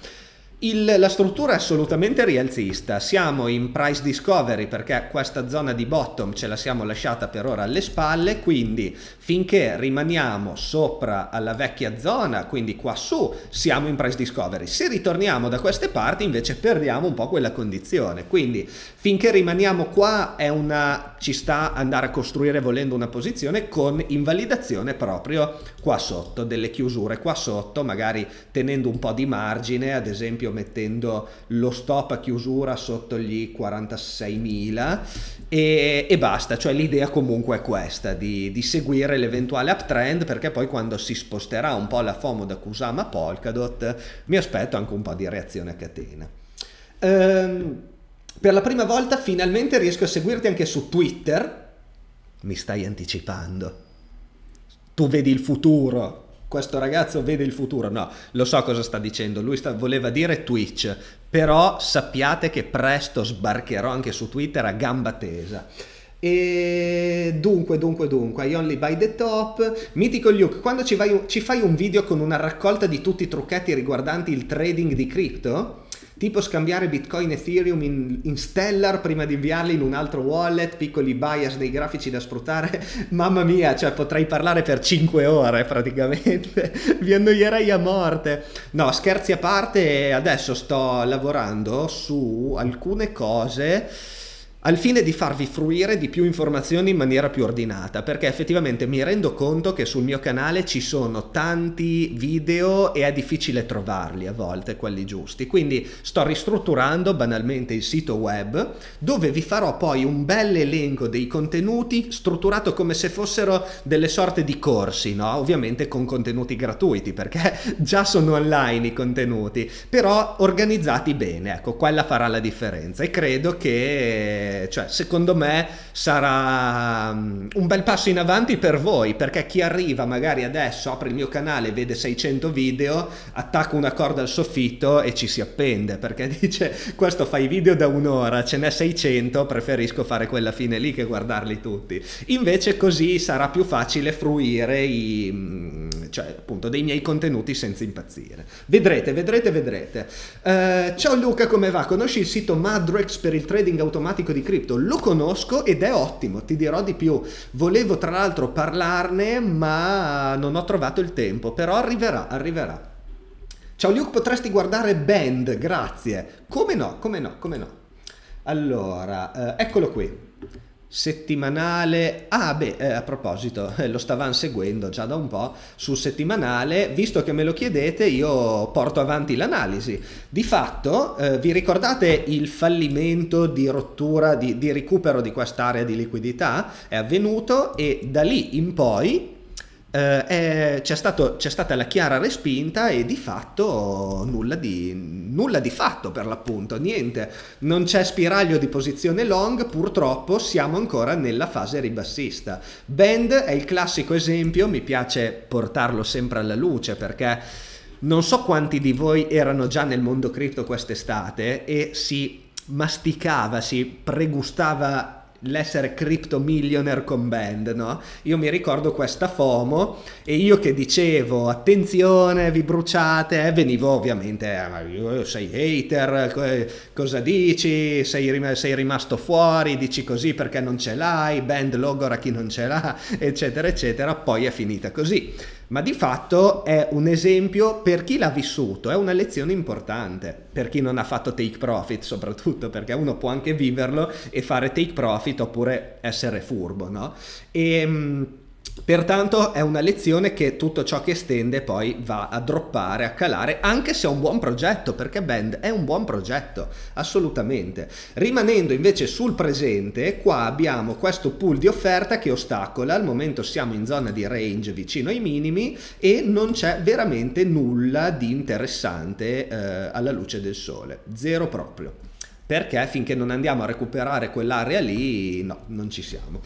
Il, la struttura è assolutamente rialzista, siamo in price discovery perché questa zona di bottom ce la siamo lasciata per ora alle spalle, quindi finché rimaniamo sopra alla vecchia zona, quindi qua su, siamo in price discovery. Se ritorniamo da queste parti invece perdiamo un po' quella condizione, quindi finché rimaniamo qua una, ci sta andare a costruire volendo una posizione con invalidazione proprio qua sotto, delle chiusure qua sotto, magari tenendo un po' di margine, ad esempio esempio mettendo lo stop a chiusura sotto gli 46.000 e, e basta, cioè l'idea comunque è questa di, di seguire l'eventuale uptrend perché poi quando si sposterà un po' la FOMO da Kusama Polkadot mi aspetto anche un po' di reazione a catena. Um, per la prima volta finalmente riesco a seguirti anche su Twitter. Mi stai anticipando. Tu vedi il futuro, questo ragazzo vede il futuro. No, lo so cosa sta dicendo. Lui sta, voleva dire Twitch, però sappiate che presto sbarcherò anche su Twitter a gamba tesa. E dunque, dunque, dunque, I only buy the top. Mitico Luke, quando ci, vai, ci fai un video con una raccolta di tutti i trucchetti riguardanti il trading di cripto? tipo scambiare Bitcoin e Ethereum in, in, Stellar prima di inviarli in un altro wallet, piccoli bias dei grafici da sfruttare, mamma mia, cioè potrei parlare per 5 ore praticamente, vi annoierei a morte. No, scherzi a parte, adesso sto lavorando su alcune cose al fine di farvi fruire di più informazioni in maniera più ordinata, perché effettivamente mi rendo conto che sul mio canale ci sono tanti video e è difficile trovarli a volte quelli giusti. Quindi sto ristrutturando banalmente il sito web dove vi farò poi un bel elenco dei contenuti strutturato come se fossero delle sorte di corsi, no? Ovviamente con contenuti gratuiti, perché già sono online i contenuti, però organizzati bene, ecco, quella farà la differenza e credo che cioè, secondo me sarà mm, un bel passo in avanti per voi, perché chi arriva magari adesso apre il mio canale, vede 600 video, attacca una corda al soffitto e ci si appende, perché dice questo fai video da un'ora, ce n'è 600, preferisco fare quella fine lì che guardarli tutti. Invece così sarà più facile fruire i, mm, cioè, appunto, dei miei contenuti senza impazzire. Vedrete, vedrete, vedrete. Uh, ciao Luca, come va? Conosci il sito Madrex per il trading automatico di di cripto, lo conosco ed è ottimo, ti dirò di più. Volevo tra l'altro parlarne, ma non ho trovato il tempo, però arriverà, arriverà. Ciao Luke, potresti guardare Band, grazie. Come no, come no, come no. Allora, eh, eccolo qui settimanale. Ah, beh, eh, a proposito, lo stavano seguendo già da un po' sul settimanale, visto che me lo chiedete, io porto avanti l'analisi. Di fatto, eh, vi ricordate il fallimento di rottura, di, di recupero di quest'area di liquidità? È avvenuto e da lì in poi eh, eh c'è, stata la chiara respinta e di fatto nulla di, nulla di fatto per l'appunto, niente, non c'è spiraglio di posizione long, purtroppo siamo ancora nella fase ribassista. Band è il classico esempio, mi piace portarlo sempre alla luce perché non so quanti di voi erano già nel mondo cripto quest'estate e si masticava, si pregustava l'essere crypto millionaire con band, no? Io mi ricordo questa FOMO e io che dicevo attenzione, vi bruciate, eh, venivo ovviamente, eh, sei hater, cosa dici, sei, rim- sei, rimasto fuori, dici così perché non ce l'hai, band logora chi non ce l'ha, eccetera, eccetera, poi è finita così ma di fatto è un esempio per chi l'ha vissuto, è una lezione importante, per chi non ha fatto take profit soprattutto, perché uno può anche viverlo e fare take profit oppure essere furbo, no? E, ehm, Pertanto è una lezione che tutto ciò che estende poi va a droppare, a calare, anche se è un buon progetto, perché Band è un buon progetto, assolutamente. Rimanendo invece sul presente, qua abbiamo questo pool di offerta che ostacola, al momento siamo in zona di range vicino ai minimi e non c'è veramente nulla di interessante eh, alla luce del sole, zero proprio. Perché finché non andiamo a recuperare quell'area lì, no, non ci siamo.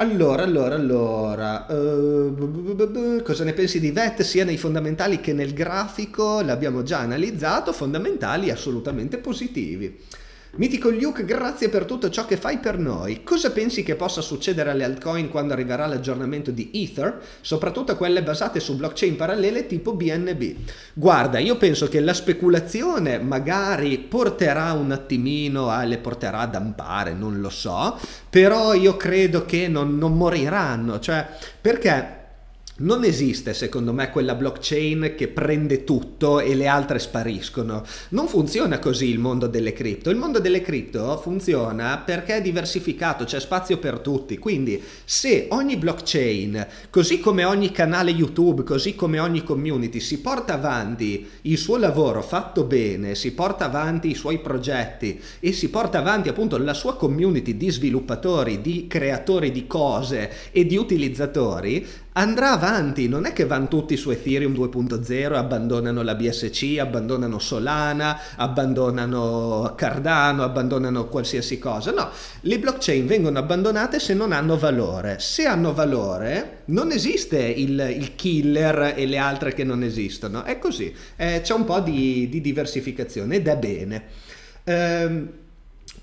Allora, allora, allora, eh, cosa ne pensi di VET sia nei fondamentali che nel grafico? L'abbiamo già analizzato, fondamentali assolutamente positivi. Mitico Luke, grazie per tutto ciò che fai per noi. Cosa pensi che possa succedere alle altcoin quando arriverà l'aggiornamento di Ether, soprattutto quelle basate su blockchain parallele tipo BNB? Guarda, io penso che la speculazione magari porterà un attimino a, le porterà a dampare, non lo so, però io credo che non, non moriranno, cioè perché non esiste, secondo me, quella blockchain che prende tutto e le altre spariscono. Non funziona così il mondo delle cripto. Il mondo delle cripto funziona perché è diversificato, c'è spazio per tutti. Quindi, se ogni blockchain, così come ogni canale YouTube, così come ogni community, si porta avanti il suo lavoro fatto bene, si porta avanti i suoi progetti e si porta avanti appunto la sua community di sviluppatori, di creatori di cose e di utilizzatori, andrà avanti avanti, non è che vanno tutti su Ethereum 2.0, abbandonano la BSC, abbandonano Solana, abbandonano Cardano, abbandonano qualsiasi cosa. No, le blockchain vengono abbandonate se non hanno valore. Se hanno valore non esiste il, il killer e le altre che non esistono. È così, eh, c'è un po' di, di diversificazione ed è bene. Ehm,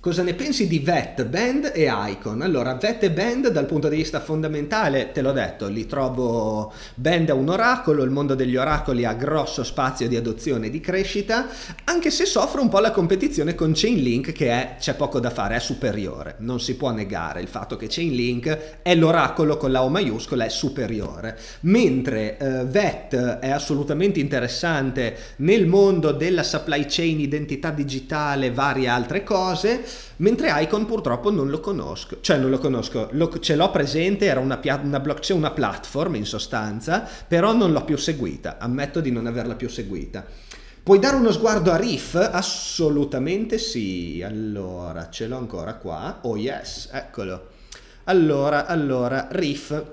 Cosa ne pensi di VET, Band e Icon? Allora, VET e Band dal punto di vista fondamentale, te l'ho detto, li trovo Band è un oracolo, il mondo degli oracoli ha grosso spazio di adozione e di crescita, anche se soffre un po' la competizione con Chainlink che è, c'è poco da fare, è superiore. Non si può negare il fatto che Chainlink è l'oracolo con la O maiuscola, è superiore. Mentre eh, VET è assolutamente interessante nel mondo della supply chain, identità digitale, varie altre cose, mentre Icon purtroppo non lo conosco, cioè non lo conosco, lo, ce l'ho presente, era una, pia- una, block- una platform in sostanza, però non l'ho più seguita, ammetto di non averla più seguita. Puoi dare uno sguardo a Reef? Assolutamente sì. Allora, ce l'ho ancora qua. Oh yes, eccolo. Allora, allora, Reef,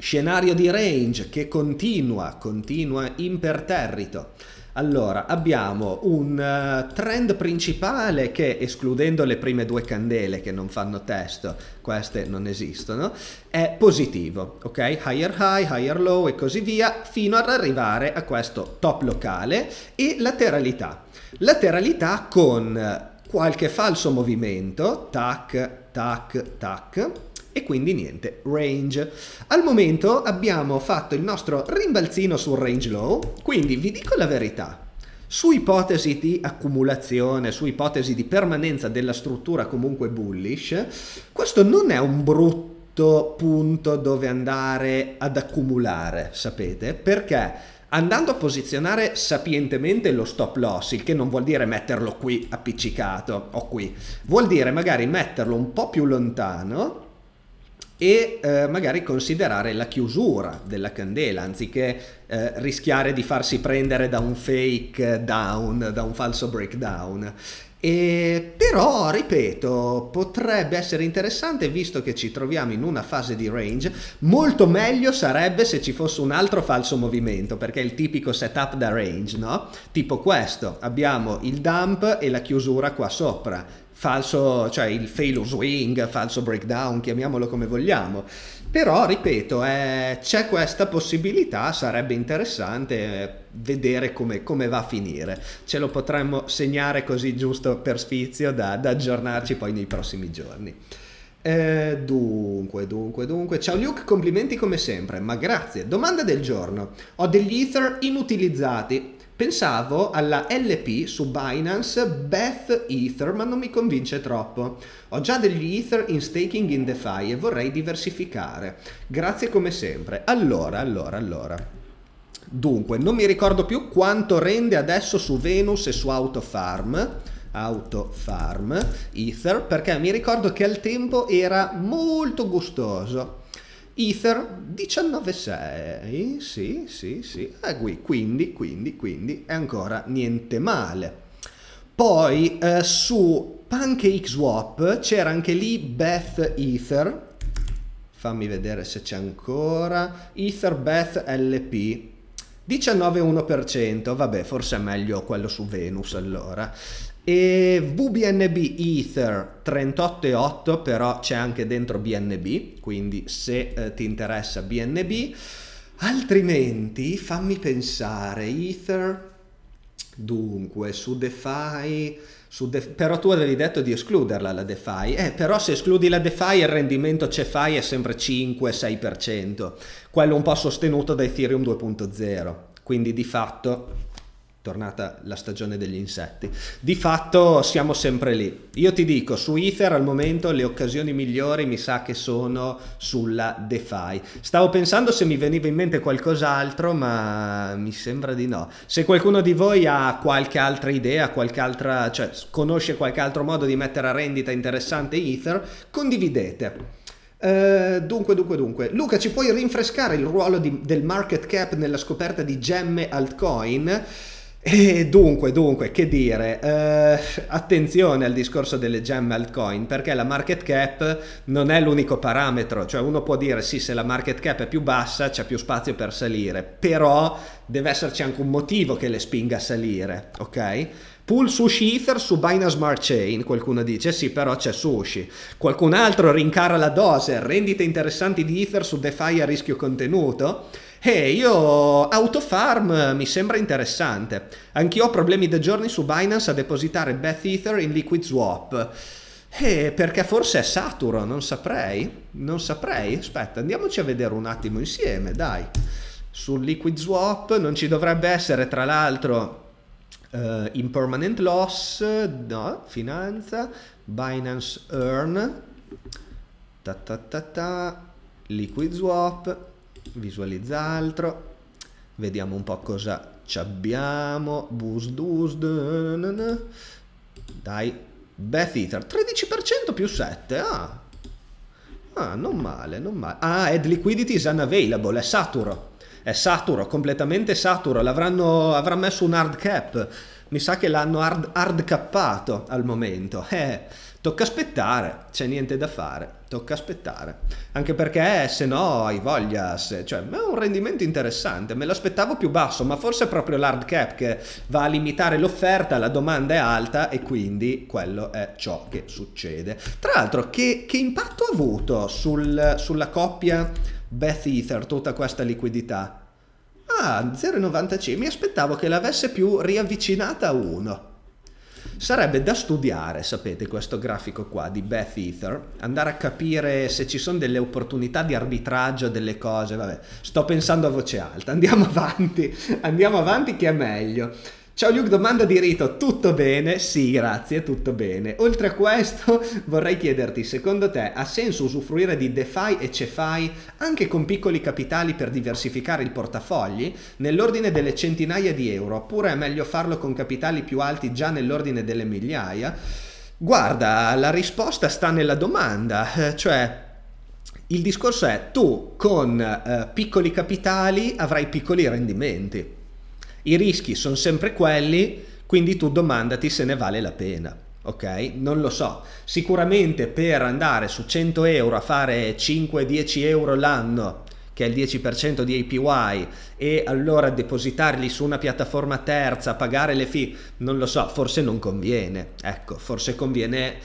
scenario di range che continua, continua imperterrito. Allora, abbiamo un eh, trend principale che, escludendo le prime due candele che non fanno testo, queste non esistono, è positivo, ok? Higher high, higher low e così via, fino ad arrivare a questo top locale e lateralità. Lateralità con qualche falso movimento, tac, tac, tac, e quindi niente, range. Al momento abbiamo fatto il nostro rimbalzino sul range low, quindi vi dico la verità, su ipotesi di accumulazione, su ipotesi di permanenza della struttura comunque bullish, questo non è un brutto punto dove andare ad accumulare, sapete? Perché andando a posizionare sapientemente lo stop loss, il che non vuol dire metterlo qui appiccicato o qui, vuol dire magari metterlo un po' più lontano e eh, magari considerare la chiusura della candela anziché eh, rischiare di farsi prendere da un fake down, da un falso breakdown. E, però, ripeto, potrebbe essere interessante visto che ci troviamo in una fase di range. Molto meglio sarebbe se ci fosse un altro falso movimento, perché è il tipico setup da range, no? Tipo questo, abbiamo il dump e la chiusura qua sopra falso, cioè il fail swing, falso breakdown, chiamiamolo come vogliamo. Però, ripeto, eh, c'è questa possibilità, sarebbe interessante eh, vedere come, come, va a finire. Ce lo potremmo segnare così giusto per sfizio da, da aggiornarci poi nei prossimi giorni. Eh, dunque, dunque, dunque. Ciao Luke, complimenti come sempre, ma grazie. Domanda del giorno. Ho degli ether inutilizzati Pensavo alla LP su Binance Beth Ether, ma non mi convince troppo. Ho già degli Ether in staking in DeFi e vorrei diversificare. Grazie come sempre. Allora, allora, allora. Dunque, non mi ricordo più quanto rende adesso su Venus e su Autofarm. Autofarm Ether, perché mi ricordo che al tempo era molto gustoso Ether 19.6, sì, sì, sì, eh, quindi, quindi, quindi è ancora niente male. Poi eh, su PancakeSwap c'era anche lì Beth Ether, fammi vedere se c'è ancora, Ether Beth LP, 19,1%, vabbè forse è meglio quello su Venus allora. E VBNB Ether 38,8 però c'è anche dentro BNB, quindi se eh, ti interessa BNB, altrimenti fammi pensare Ether, dunque su DeFi, su De... però tu avevi detto di escluderla la DeFi, eh, però se escludi la DeFi il rendimento CeFi è sempre 5-6%, quello un po' sostenuto da Ethereum 2.0, quindi di fatto tornata la stagione degli insetti. Di fatto siamo sempre lì. Io ti dico, su Ether al momento le occasioni migliori mi sa che sono sulla DeFi. Stavo pensando se mi veniva in mente qualcos'altro, ma mi sembra di no. Se qualcuno di voi ha qualche altra idea, qualche altra, cioè conosce qualche altro modo di mettere a rendita interessante Ether, condividete. Uh, dunque, dunque, dunque. Luca, ci puoi rinfrescare il ruolo di, del market cap nella scoperta di gemme altcoin? E dunque, dunque, che dire, eh, attenzione al discorso delle gem altcoin perché la market cap non è l'unico parametro, cioè uno può dire sì se la market cap è più bassa c'è più spazio per salire, però deve esserci anche un motivo che le spinga a salire, ok? Pool sushi ether su Binance Smart Chain, qualcuno dice sì però c'è sushi, qualcun altro rincara la dose, rendite interessanti di ether su DeFi a rischio contenuto, eh, io Autofarm mi sembra interessante. Anch'io ho problemi da giorni su Binance a depositare Beth Ether in Liquid Swap. Eh, perché forse è saturo, non saprei. Non saprei. Aspetta, andiamoci a vedere un attimo insieme, dai. Sul Liquid Swap non ci dovrebbe essere, tra l'altro, uh, eh, Impermanent Loss, no, Finanza, Binance Earn, ta ta ta ta, Liquid Swap, visualizza altro, vediamo un po' cosa ci abbiamo, boost, boost, dai, Beth Eater, 13% più 7, ah, ah, non male, non male, ah, Ed Liquidity is unavailable, è saturo, è saturo, completamente saturo, l'avranno, avrà messo un hard cap, mi sa che l'hanno hard, hard cappato al momento, eh, Tocca aspettare, c'è niente da fare, tocca aspettare. Anche perché se no hai voglia, se, cioè ma è un rendimento interessante, me l'aspettavo più basso, ma forse è proprio l'hard cap che va a limitare l'offerta, la domanda è alta e quindi quello è ciò che succede. Tra l'altro che, che impatto ha avuto sul, sulla coppia Beth Ether tutta questa liquidità? Ah, 0,95, mi aspettavo che l'avesse più riavvicinata a 1. Sarebbe da studiare, sapete, questo grafico qua di Beth Ether, andare a capire se ci sono delle opportunità di arbitraggio, delle cose, vabbè, sto pensando a voce alta, andiamo avanti, andiamo avanti che è meglio. Ciao Luke, domanda di rito, tutto bene? Sì, grazie, tutto bene. Oltre a questo vorrei chiederti, secondo te ha senso usufruire di DeFi e CeFi anche con piccoli capitali per diversificare il portafogli? Nell'ordine delle centinaia di euro, oppure è meglio farlo con capitali più alti già nell'ordine delle migliaia? Guarda, la risposta sta nella domanda, eh, cioè il discorso è tu con eh, piccoli capitali avrai piccoli rendimenti i rischi sono sempre quelli, quindi tu domandati se ne vale la pena. Ok, non lo so. Sicuramente per andare su 100 euro a fare 5-10 euro l'anno che è il 10% di APY e allora depositarli su una piattaforma terza, pagare le fee, non lo so, forse non conviene. Ecco, forse conviene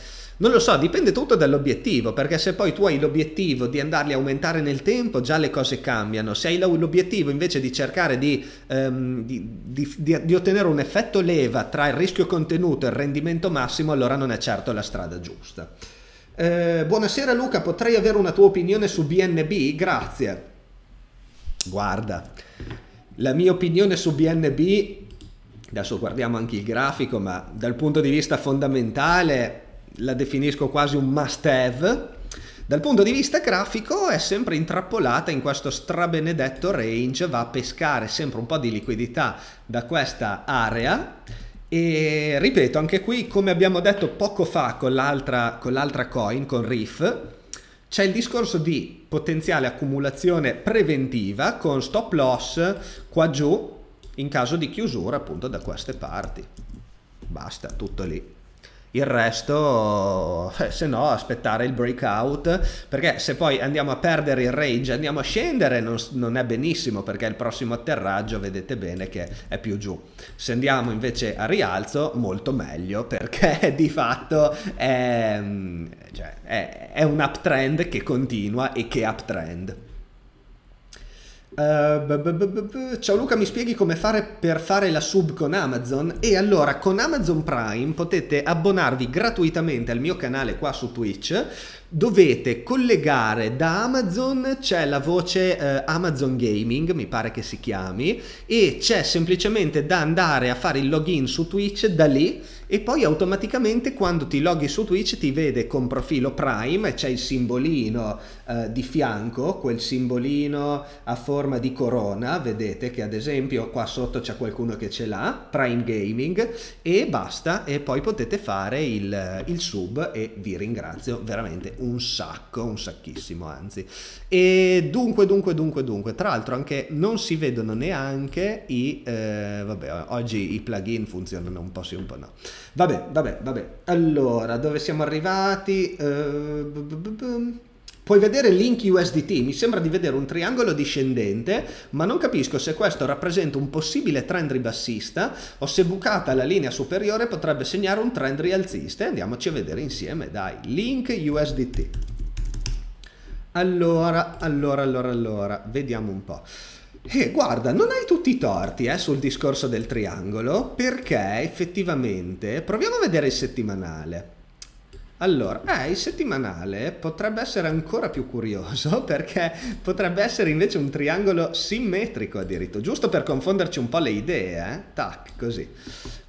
non lo so, dipende tutto dall'obiettivo, perché se poi tu hai l'obiettivo di andarli a aumentare nel tempo, già le cose cambiano. Se hai l'obiettivo invece di cercare di, um, di, di, di ottenere un effetto leva tra il rischio contenuto e il rendimento massimo, allora non è certo la strada giusta. Eh, buonasera Luca, potrei avere una tua opinione su BNB? Grazie. Guarda, la mia opinione su BNB, adesso guardiamo anche il grafico, ma dal punto di vista fondamentale la definisco quasi un must have. Dal punto di vista grafico è sempre intrappolata in questo strabenedetto range, va a pescare sempre un po' di liquidità da questa area e ripeto anche qui come abbiamo detto poco fa con l'altra, con l'altra coin, con Riff, c'è il discorso di potenziale accumulazione preventiva con stop loss qua giù in caso di chiusura appunto da queste parti. Basta, tutto lì il resto eh, se no aspettare il breakout perché se poi andiamo a perdere il range andiamo a scendere non, non, è benissimo perché il prossimo atterraggio vedete bene che è più giù se andiamo invece a rialzo molto meglio perché di fatto è, mm, cioè, è, è un uptrend che continua e che uptrend eh, ciao Luca, mi spieghi come fare per fare la sub con Amazon? E allora, con Amazon Prime potete abbonarvi gratuitamente al mio canale qua su Twitch. Dovete collegare da Amazon, c'è la voce eh, Amazon Gaming, mi pare che si chiami, e c'è semplicemente da andare a fare il login su Twitch da lì e poi automaticamente quando ti loghi su Twitch ti vede con profilo Prime, c'è il simbolino eh, di fianco quel simbolino a forma di corona, vedete che ad esempio qua sotto c'è qualcuno che ce l'ha, Prime Gaming, e basta, e poi potete fare il, il sub e vi ringrazio veramente un sacco, un sacchissimo anzi. E dunque, dunque, dunque, dunque, tra l'altro anche non si vedono neanche i... Eh, vabbè, oggi i plugin funzionano un po' sì, un po' no. Vabbè, vabbè, vabbè. Allora, dove siamo arrivati? Uh, puoi vedere link USDT, mi sembra di vedere un triangolo discendente, ma non capisco se questo rappresenta un possibile trend ribassista o se bucata la linea superiore potrebbe segnare un trend rialzista. Andiamoci a vedere insieme, dai, link USDT. Allora, allora, allora, allora, vediamo un po'. E eh, guarda, non hai tutti i torti eh, sul discorso del triangolo, perché effettivamente, proviamo a vedere il settimanale. Allora, eh, il settimanale potrebbe essere ancora più curioso perché potrebbe essere invece un triangolo simmetrico addirittura, giusto per confonderci un po' le idee, eh? Tac, così.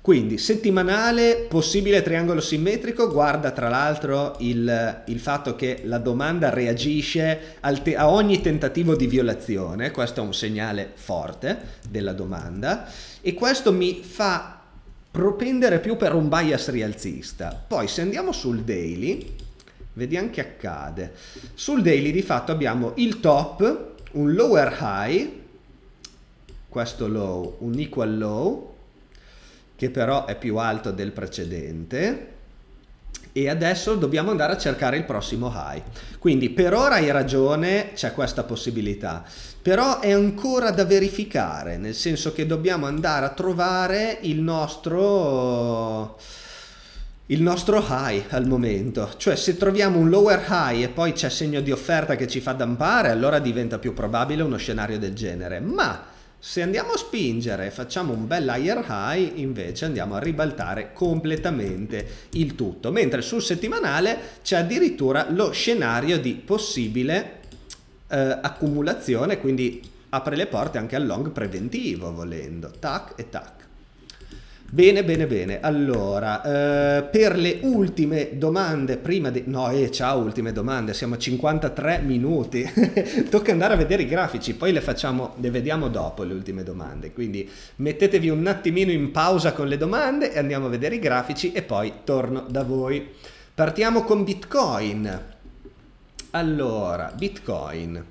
Quindi, settimanale, possibile triangolo simmetrico, guarda tra l'altro il, il, fatto che la domanda reagisce a ogni tentativo di violazione, questo è un segnale forte della domanda, e questo mi fa propendere più per un bias rialzista. Poi se andiamo sul daily, vediamo che accade. Sul daily di fatto abbiamo il top, un lower high, questo low, un equal low, che però è più alto del precedente, e adesso dobbiamo andare a cercare il prossimo high. Quindi per ora hai ragione, c'è questa possibilità però è ancora da verificare, nel senso che dobbiamo andare a trovare il nostro il nostro high al momento, cioè se troviamo un lower high e poi c'è segno di offerta che ci fa dampare, allora diventa più probabile uno scenario del genere, ma se andiamo a spingere e facciamo un bel higher high, invece andiamo a ribaltare completamente il tutto, mentre sul settimanale c'è addirittura lo scenario di possibile eh, accumulazione, quindi apre le porte anche al long preventivo volendo, tac e tac. Bene, bene, bene. Allora, eh, per le ultime domande, prima di... No, eh, ciao, ultime domande, siamo a 53 minuti. Tocca andare a vedere i grafici, poi le facciamo, le vediamo dopo le ultime domande. Quindi mettetevi un attimino in pausa con le domande e andiamo a vedere i grafici e poi torno da voi. Partiamo con Bitcoin. Allora, Bitcoin.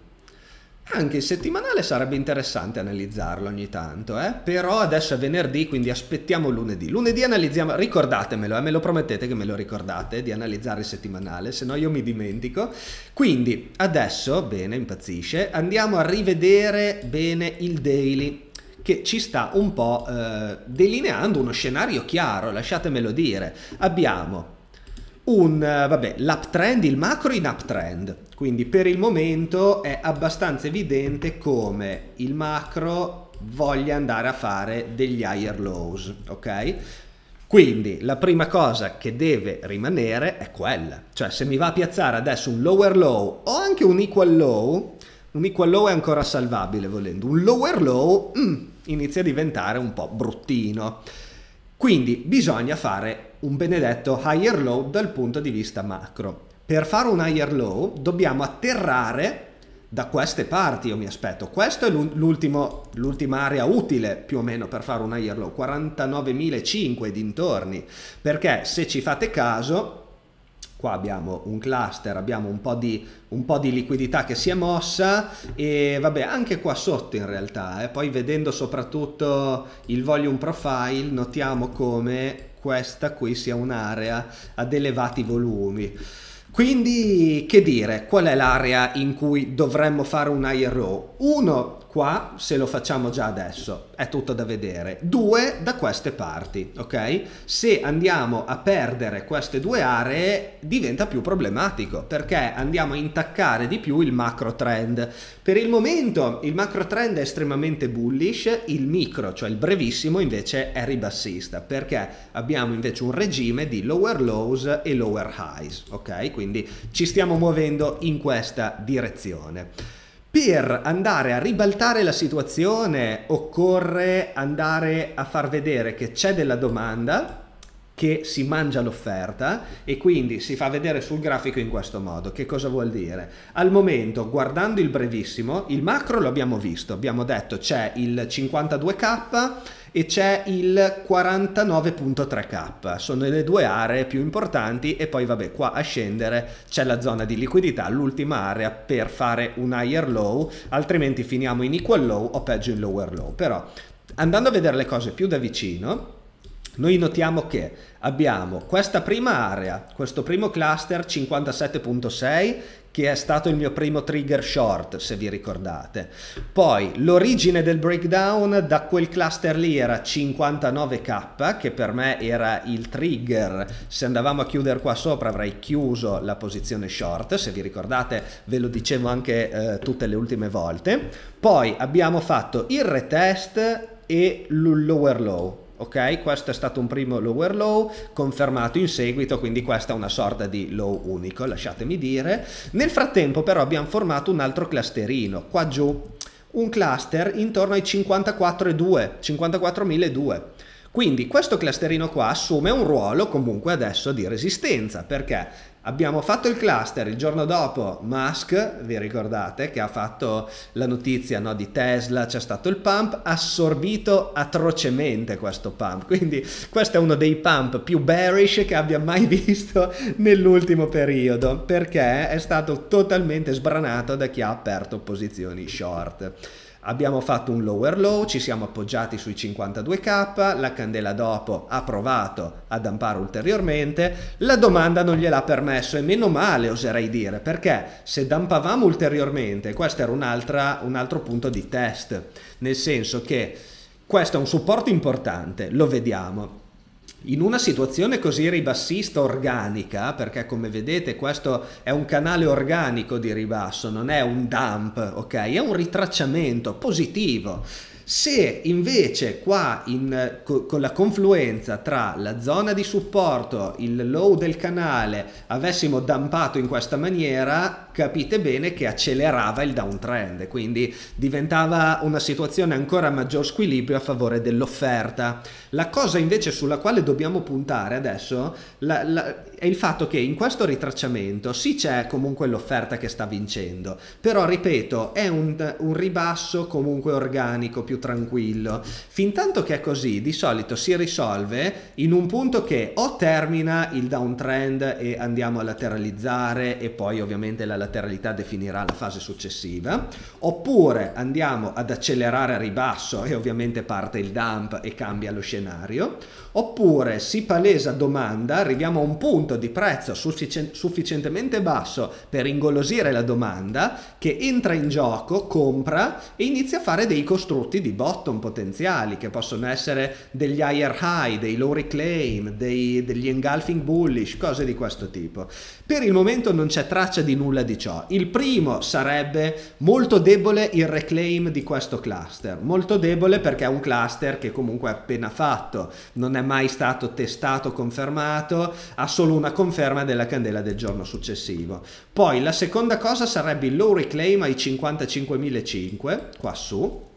Anche il settimanale sarebbe interessante analizzarlo ogni tanto, eh? però adesso è venerdì, quindi aspettiamo lunedì. Lunedì analizziamo, ricordatemelo, eh? me lo promettete che me lo ricordate di analizzare il settimanale, se no io mi dimentico. Quindi adesso, bene, impazzisce, andiamo a rivedere bene il daily che ci sta un po' eh, delineando uno scenario chiaro, lasciatemelo dire. Abbiamo un, eh, vabbè, l'uptrend, il macro in uptrend. Quindi per il momento è abbastanza evidente come il macro voglia andare a fare degli higher lows, ok? Quindi la prima cosa che deve rimanere è quella, cioè se mi va a piazzare adesso un lower low o anche un equal low, un equal low è ancora salvabile volendo, un lower low mm, inizia a diventare un po' bruttino. Quindi bisogna fare un benedetto higher low dal punto di vista macro. Per fare un higher low dobbiamo atterrare da queste parti, io mi aspetto. Questa è l'ultima area utile più o meno per fare un higher low, 49.005 dintorni, perché se ci fate caso qua abbiamo un cluster, abbiamo un po' di, un po di liquidità che si è mossa e vabbè anche qua sotto in realtà, eh, poi vedendo soprattutto il volume profile notiamo come questa qui sia un'area ad elevati volumi. Quindi che dire, qual è l'area in cui dovremmo fare un IRO? Uno, qua se lo facciamo già adesso è tutto da vedere due da queste parti ok se andiamo a perdere queste due aree diventa più problematico perché andiamo a intaccare di più il macro trend per il momento il macro trend è estremamente bullish il micro cioè il brevissimo invece è ribassista perché abbiamo invece un regime di lower lows e lower highs ok quindi ci stiamo muovendo in questa direzione per andare a ribaltare la situazione occorre andare a far vedere che c'è della domanda, che si mangia l'offerta e quindi si fa vedere sul grafico in questo modo. Che cosa vuol dire? Al momento, guardando il brevissimo, il macro l'abbiamo visto, abbiamo detto c'è il 52k e c'è il 49.3K, sono le due aree più importanti e poi vabbè qua a scendere c'è la zona di liquidità, l'ultima area per fare un higher low, altrimenti finiamo in equal low o peggio in lower low, però andando a vedere le cose più da vicino noi notiamo che abbiamo questa prima area, questo primo cluster 57.6 che è stato il mio primo trigger short, se vi ricordate. Poi l'origine del breakdown da quel cluster lì era 59k, che per me era il trigger. Se andavamo a chiudere qua sopra avrei chiuso la posizione short, se vi ricordate ve lo dicevo anche eh, tutte le ultime volte. Poi abbiamo fatto il retest e il lower low ok? Questo è stato un primo lower low confermato in seguito, quindi questa è una sorta di low unico, lasciatemi dire. Nel frattempo però abbiamo formato un altro clusterino qua giù, un cluster intorno ai 54.2, 54.002. Quindi questo clusterino qua assume un ruolo comunque adesso di resistenza, perché Abbiamo fatto il cluster il giorno dopo Musk, vi ricordate, che ha fatto la notizia no, di Tesla, c'è stato il pump, assorbito atrocemente questo pump, quindi questo è uno dei pump più bearish che abbia mai visto nell'ultimo periodo, perché è stato totalmente sbranato da chi ha aperto posizioni short. Abbiamo fatto un lower low, ci siamo appoggiati sui 52k, la candela dopo ha provato a dampare ulteriormente, la domanda non gliel'ha permesso e meno male oserei dire, perché se dampavamo ulteriormente, questo era un, altra, un altro punto di test, nel senso che questo è un supporto importante, lo vediamo, in una situazione così ribassista organica, perché come vedete questo è un canale organico di ribasso, non è un dump, ok? È un ritracciamento positivo se invece qua in, co, con la confluenza tra la zona di supporto, il low del canale, avessimo dampato in questa maniera, capite bene che accelerava il downtrend, quindi diventava una situazione ancora a maggior squilibrio a favore dell'offerta. La cosa invece sulla quale dobbiamo puntare adesso, la, la, è il fatto che in questo ritracciamento sì c'è comunque l'offerta che sta vincendo, però ripeto è un, un ribasso comunque organico, più tranquillo. Fintanto che è così, di solito si risolve in un punto che o termina il downtrend e andiamo a lateralizzare e poi ovviamente la lateralità definirà la fase successiva, oppure andiamo ad accelerare a ribasso e ovviamente parte il dump e cambia lo scenario Oppure si palesa domanda, arriviamo a un punto di prezzo sufficien- sufficientemente basso per ingolosire la domanda, che entra in gioco, compra e inizia a fare dei costrutti di bottom potenziali, che possono essere degli higher high, dei low reclaim, dei, degli engulfing bullish, cose di questo tipo. Per il momento non c'è traccia di nulla di ciò. Il primo sarebbe molto debole il reclaim di questo cluster, molto debole perché è un cluster che comunque è appena fatto, non è mai stato testato, confermato, ha solo una conferma della candela del giorno successivo. Poi la seconda cosa sarebbe il low reclaim ai 55.005, qua su,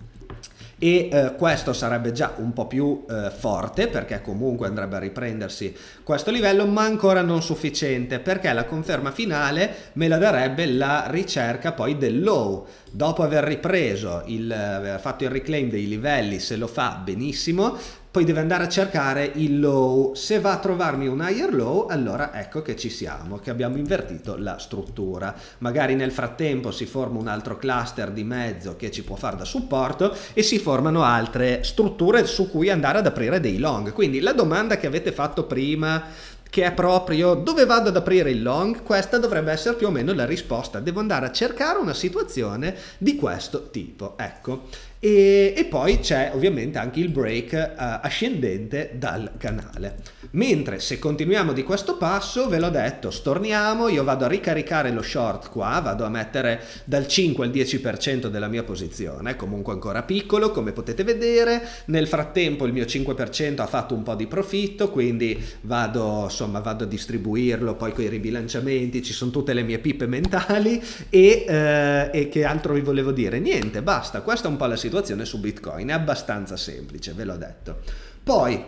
e eh, questo sarebbe già un po' più eh, forte perché comunque andrebbe a riprendersi questo livello ma ancora non sufficiente perché la conferma finale me la darebbe la ricerca poi del low dopo aver ripreso il, eh, aver fatto il reclaim dei livelli se lo fa benissimo poi deve andare a cercare il low. Se va a trovarmi un higher low, allora ecco che ci siamo, che abbiamo invertito la struttura. Magari nel frattempo si forma un altro cluster di mezzo che ci può fare da supporto e si formano altre strutture su cui andare ad aprire dei long. Quindi la domanda che avete fatto prima che è proprio dove vado ad aprire il long, questa dovrebbe essere più o meno la risposta. Devo andare a cercare una situazione di questo tipo. Ecco, e, e, poi c'è ovviamente anche il break eh, ascendente dal canale. Mentre se continuiamo di questo passo, ve l'ho detto, storniamo, io vado a ricaricare lo short qua, vado a mettere dal 5 al 10% della mia posizione, comunque ancora piccolo come potete vedere, nel frattempo il mio 5% ha fatto un po' di profitto, quindi vado, insomma, vado a distribuirlo poi con i ribilanciamenti, ci sono tutte le mie pippe mentali e, eh, e che altro vi volevo dire? Niente, basta, questa è un po' la situazione situazione su Bitcoin, è abbastanza semplice, ve l'ho detto. Poi,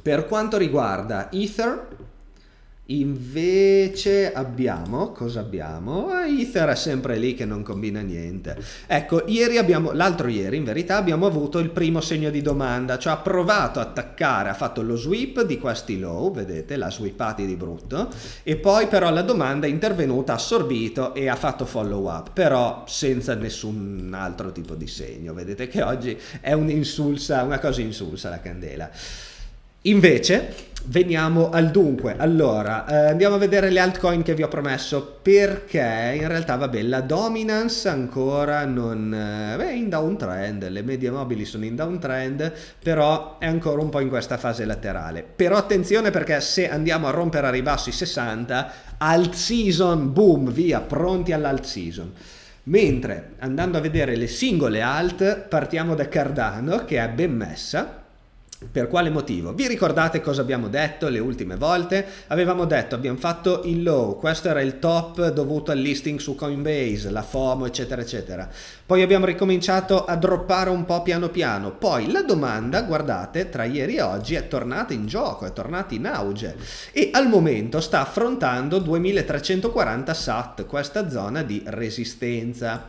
per quanto riguarda Ether, Invece abbiamo, cosa abbiamo? Ether è sempre lì che non combina niente. Ecco, ieri abbiamo, l'altro ieri in verità abbiamo avuto il primo segno di domanda, cioè ha provato a attaccare, ha fatto lo sweep di questi low, vedete, l'ha sweepati di brutto, e poi però la domanda è intervenuta, ha assorbito e ha fatto follow up, però senza nessun altro tipo di segno. Vedete che oggi è un'insulsa, una cosa insulsa la candela. Invece, veniamo al dunque. Allora, eh, andiamo a vedere le altcoin che vi ho promesso perché in realtà, vabbè, la dominance ancora non... Eh, è in downtrend, le medie mobili sono in downtrend, però è ancora un po' in questa fase laterale. Però attenzione perché se andiamo a rompere a ribasso i 60, alt season, boom, via, pronti all'alt season. Mentre andando a vedere le singole alt, partiamo da Cardano che è ben messa, per quale motivo? Vi ricordate cosa abbiamo detto le ultime volte? Avevamo detto abbiamo fatto il low, questo era il top dovuto al listing su Coinbase, la FOMO eccetera eccetera. Poi abbiamo ricominciato a droppare un po' piano piano, poi la domanda guardate tra ieri e oggi è tornata in gioco, è tornata in auge e al momento sta affrontando 2340 SAT, questa zona di resistenza.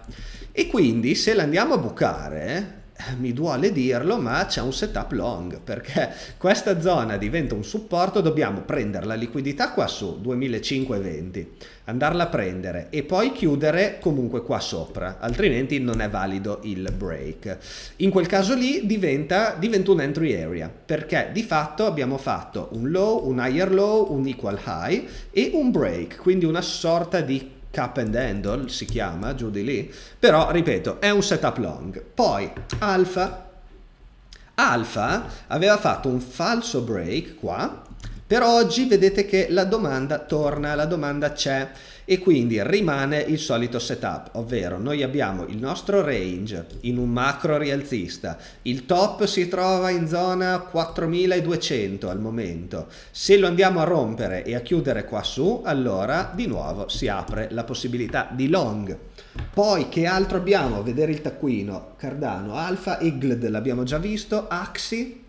E quindi se la andiamo a bucare, mi duole dirlo, ma c'è un setup long perché questa zona diventa un supporto, dobbiamo prendere la liquidità qua su 2520, andarla a prendere e poi chiudere comunque qua sopra, altrimenti non è valido il break. In quel caso lì diventa, diventa un entry area perché di fatto abbiamo fatto un low, un higher low, un equal high e un break, quindi una sorta di Cup and Handle si chiama, giù di lì, però ripeto, è un setup long. Poi Alfa, Alfa aveva fatto un falso break qua, per oggi vedete che la domanda torna, la domanda c'è e quindi rimane il solito setup, ovvero noi abbiamo il nostro range in un macro rialzista, il top si trova in zona 4200 al momento, se lo andiamo a rompere e a chiudere qua su, allora di nuovo si apre la possibilità di long. Poi che altro abbiamo? Vedere il taccuino, Cardano, Alfa, Igled l'abbiamo già visto, Axi,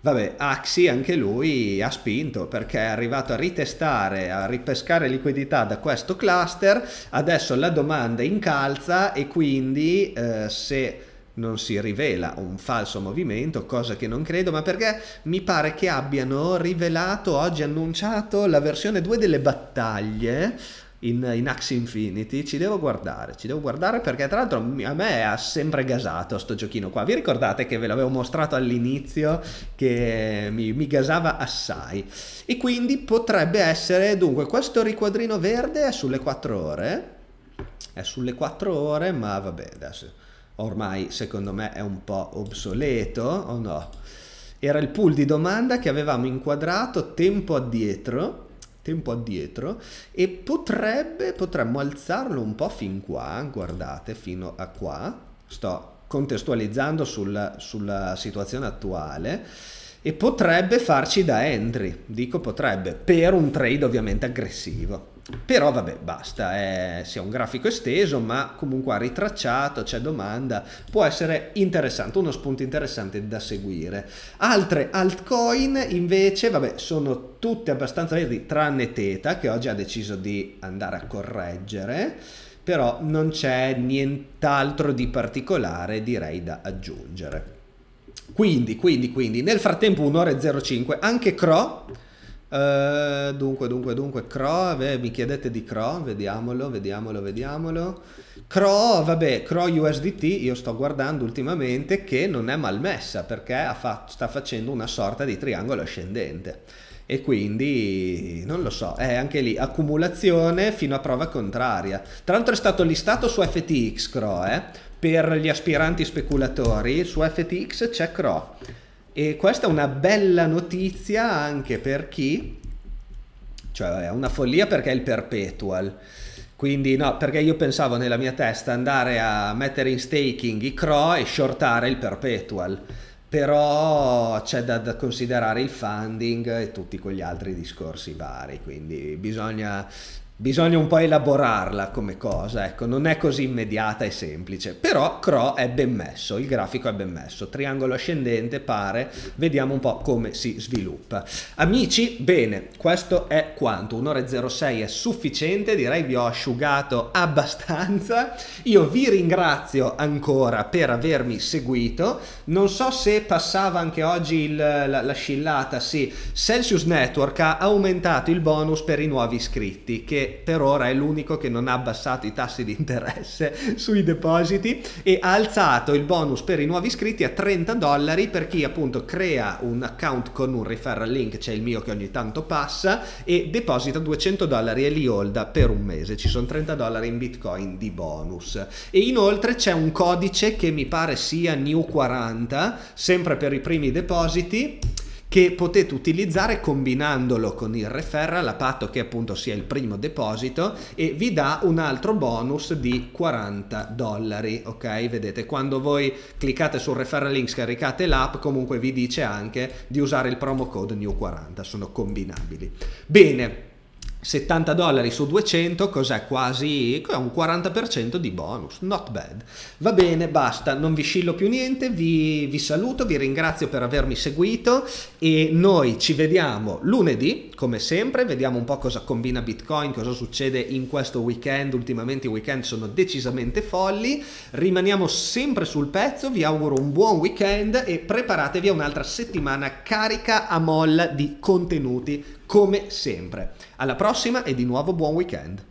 Vabbè, Axi anche lui ha spinto perché è arrivato a ritestare, a ripescare liquidità da questo cluster, adesso la domanda incalza e quindi eh, se non si rivela un falso movimento, cosa che non credo, ma perché mi pare che abbiano rivelato oggi annunciato la versione 2 delle battaglie in, in Axie Infinity, ci devo guardare, ci devo guardare perché tra l'altro a me ha sempre gasato sto giochino qua. Vi ricordate che ve l'avevo mostrato all'inizio che mi, mi gasava assai? E quindi potrebbe essere, dunque, questo riquadrino verde è sulle 4 ore, è sulle 4 ore, ma vabbè, adesso ormai secondo me è un po' obsoleto o no? Era il pool di domanda che avevamo inquadrato tempo addietro tempo addietro e potrebbe, potremmo alzarlo un po' fin qua, guardate, fino a qua, sto contestualizzando sulla, sulla situazione attuale, e potrebbe farci da entry, dico potrebbe, per un trade ovviamente aggressivo. Però vabbè, basta, è sia un grafico esteso, ma comunque ha ritracciato, c'è domanda, può essere interessante, uno spunto interessante da seguire. Altre altcoin invece, vabbè, sono tutte abbastanza verdi, tranne Teta, che oggi ha deciso di andare a correggere, però non c'è nient'altro di particolare, direi, da aggiungere. Quindi, quindi, quindi, nel frattempo 1 e 05, anche Cro Uh, dunque, dunque, dunque, Crow, mi chiedete di Crow, vediamolo, vediamolo, vediamolo. Crow, vabbè, Crow USDT, io sto guardando ultimamente che non è malmessa perché fa sta facendo una sorta di triangolo ascendente e quindi non lo so, è anche lì accumulazione fino a prova contraria. Tra l'altro è stato listato su FTX Crow, eh? per gli aspiranti speculatori, su FTX c'è Crow e questa è una bella notizia anche per chi, cioè è una follia perché è il perpetual. Quindi no, perché io pensavo nella mia testa andare a mettere in staking i CRO e shortare il perpetual. Però c'è da, da considerare il funding e tutti quegli altri discorsi vari, quindi bisogna bisogna un po' elaborarla come cosa, ecco, non è così immediata e semplice, però CRO è ben messo, il grafico è ben messo, triangolo ascendente pare, vediamo un po' come si sviluppa. Amici, bene, questo è quanto, un'ora e 1,06 è sufficiente, direi vi ho asciugato abbastanza, io vi ringrazio ancora per avermi seguito, non so se passava anche oggi il, la, la scillata, sì, Celsius Network ha aumentato il bonus per i nuovi iscritti, che per ora è l'unico che non ha abbassato i tassi di interesse sui depositi e ha alzato il bonus per i nuovi iscritti a 30 dollari per chi appunto crea un account con un referral link, c'è il mio che ogni tanto passa, e deposita 200 dollari e li holda per un mese. Ci sono 30 dollari in bitcoin di bonus. E inoltre c'è un codice che mi pare sia New40, sempre per i primi depositi che potete utilizzare combinandolo con il referral a patto che appunto sia il primo deposito e vi dà un altro bonus di 40 dollari ok vedete quando voi cliccate sul referral link scaricate l'app comunque vi dice anche di usare il promo code new 40 sono combinabili bene 70 dollari su 200, cos'è? Quasi un 40% di bonus, not bad. Va bene, basta, non vi scillo più niente, vi, vi saluto, vi ringrazio per avermi seguito e noi ci vediamo lunedì, come sempre, vediamo un po' cosa combina Bitcoin, cosa succede in questo weekend, ultimamente i weekend sono decisamente folli, rimaniamo sempre sul pezzo, vi auguro un buon weekend e preparatevi a un'altra settimana carica a molla di contenuti, come sempre. Alla prossima e di nuovo buon weekend.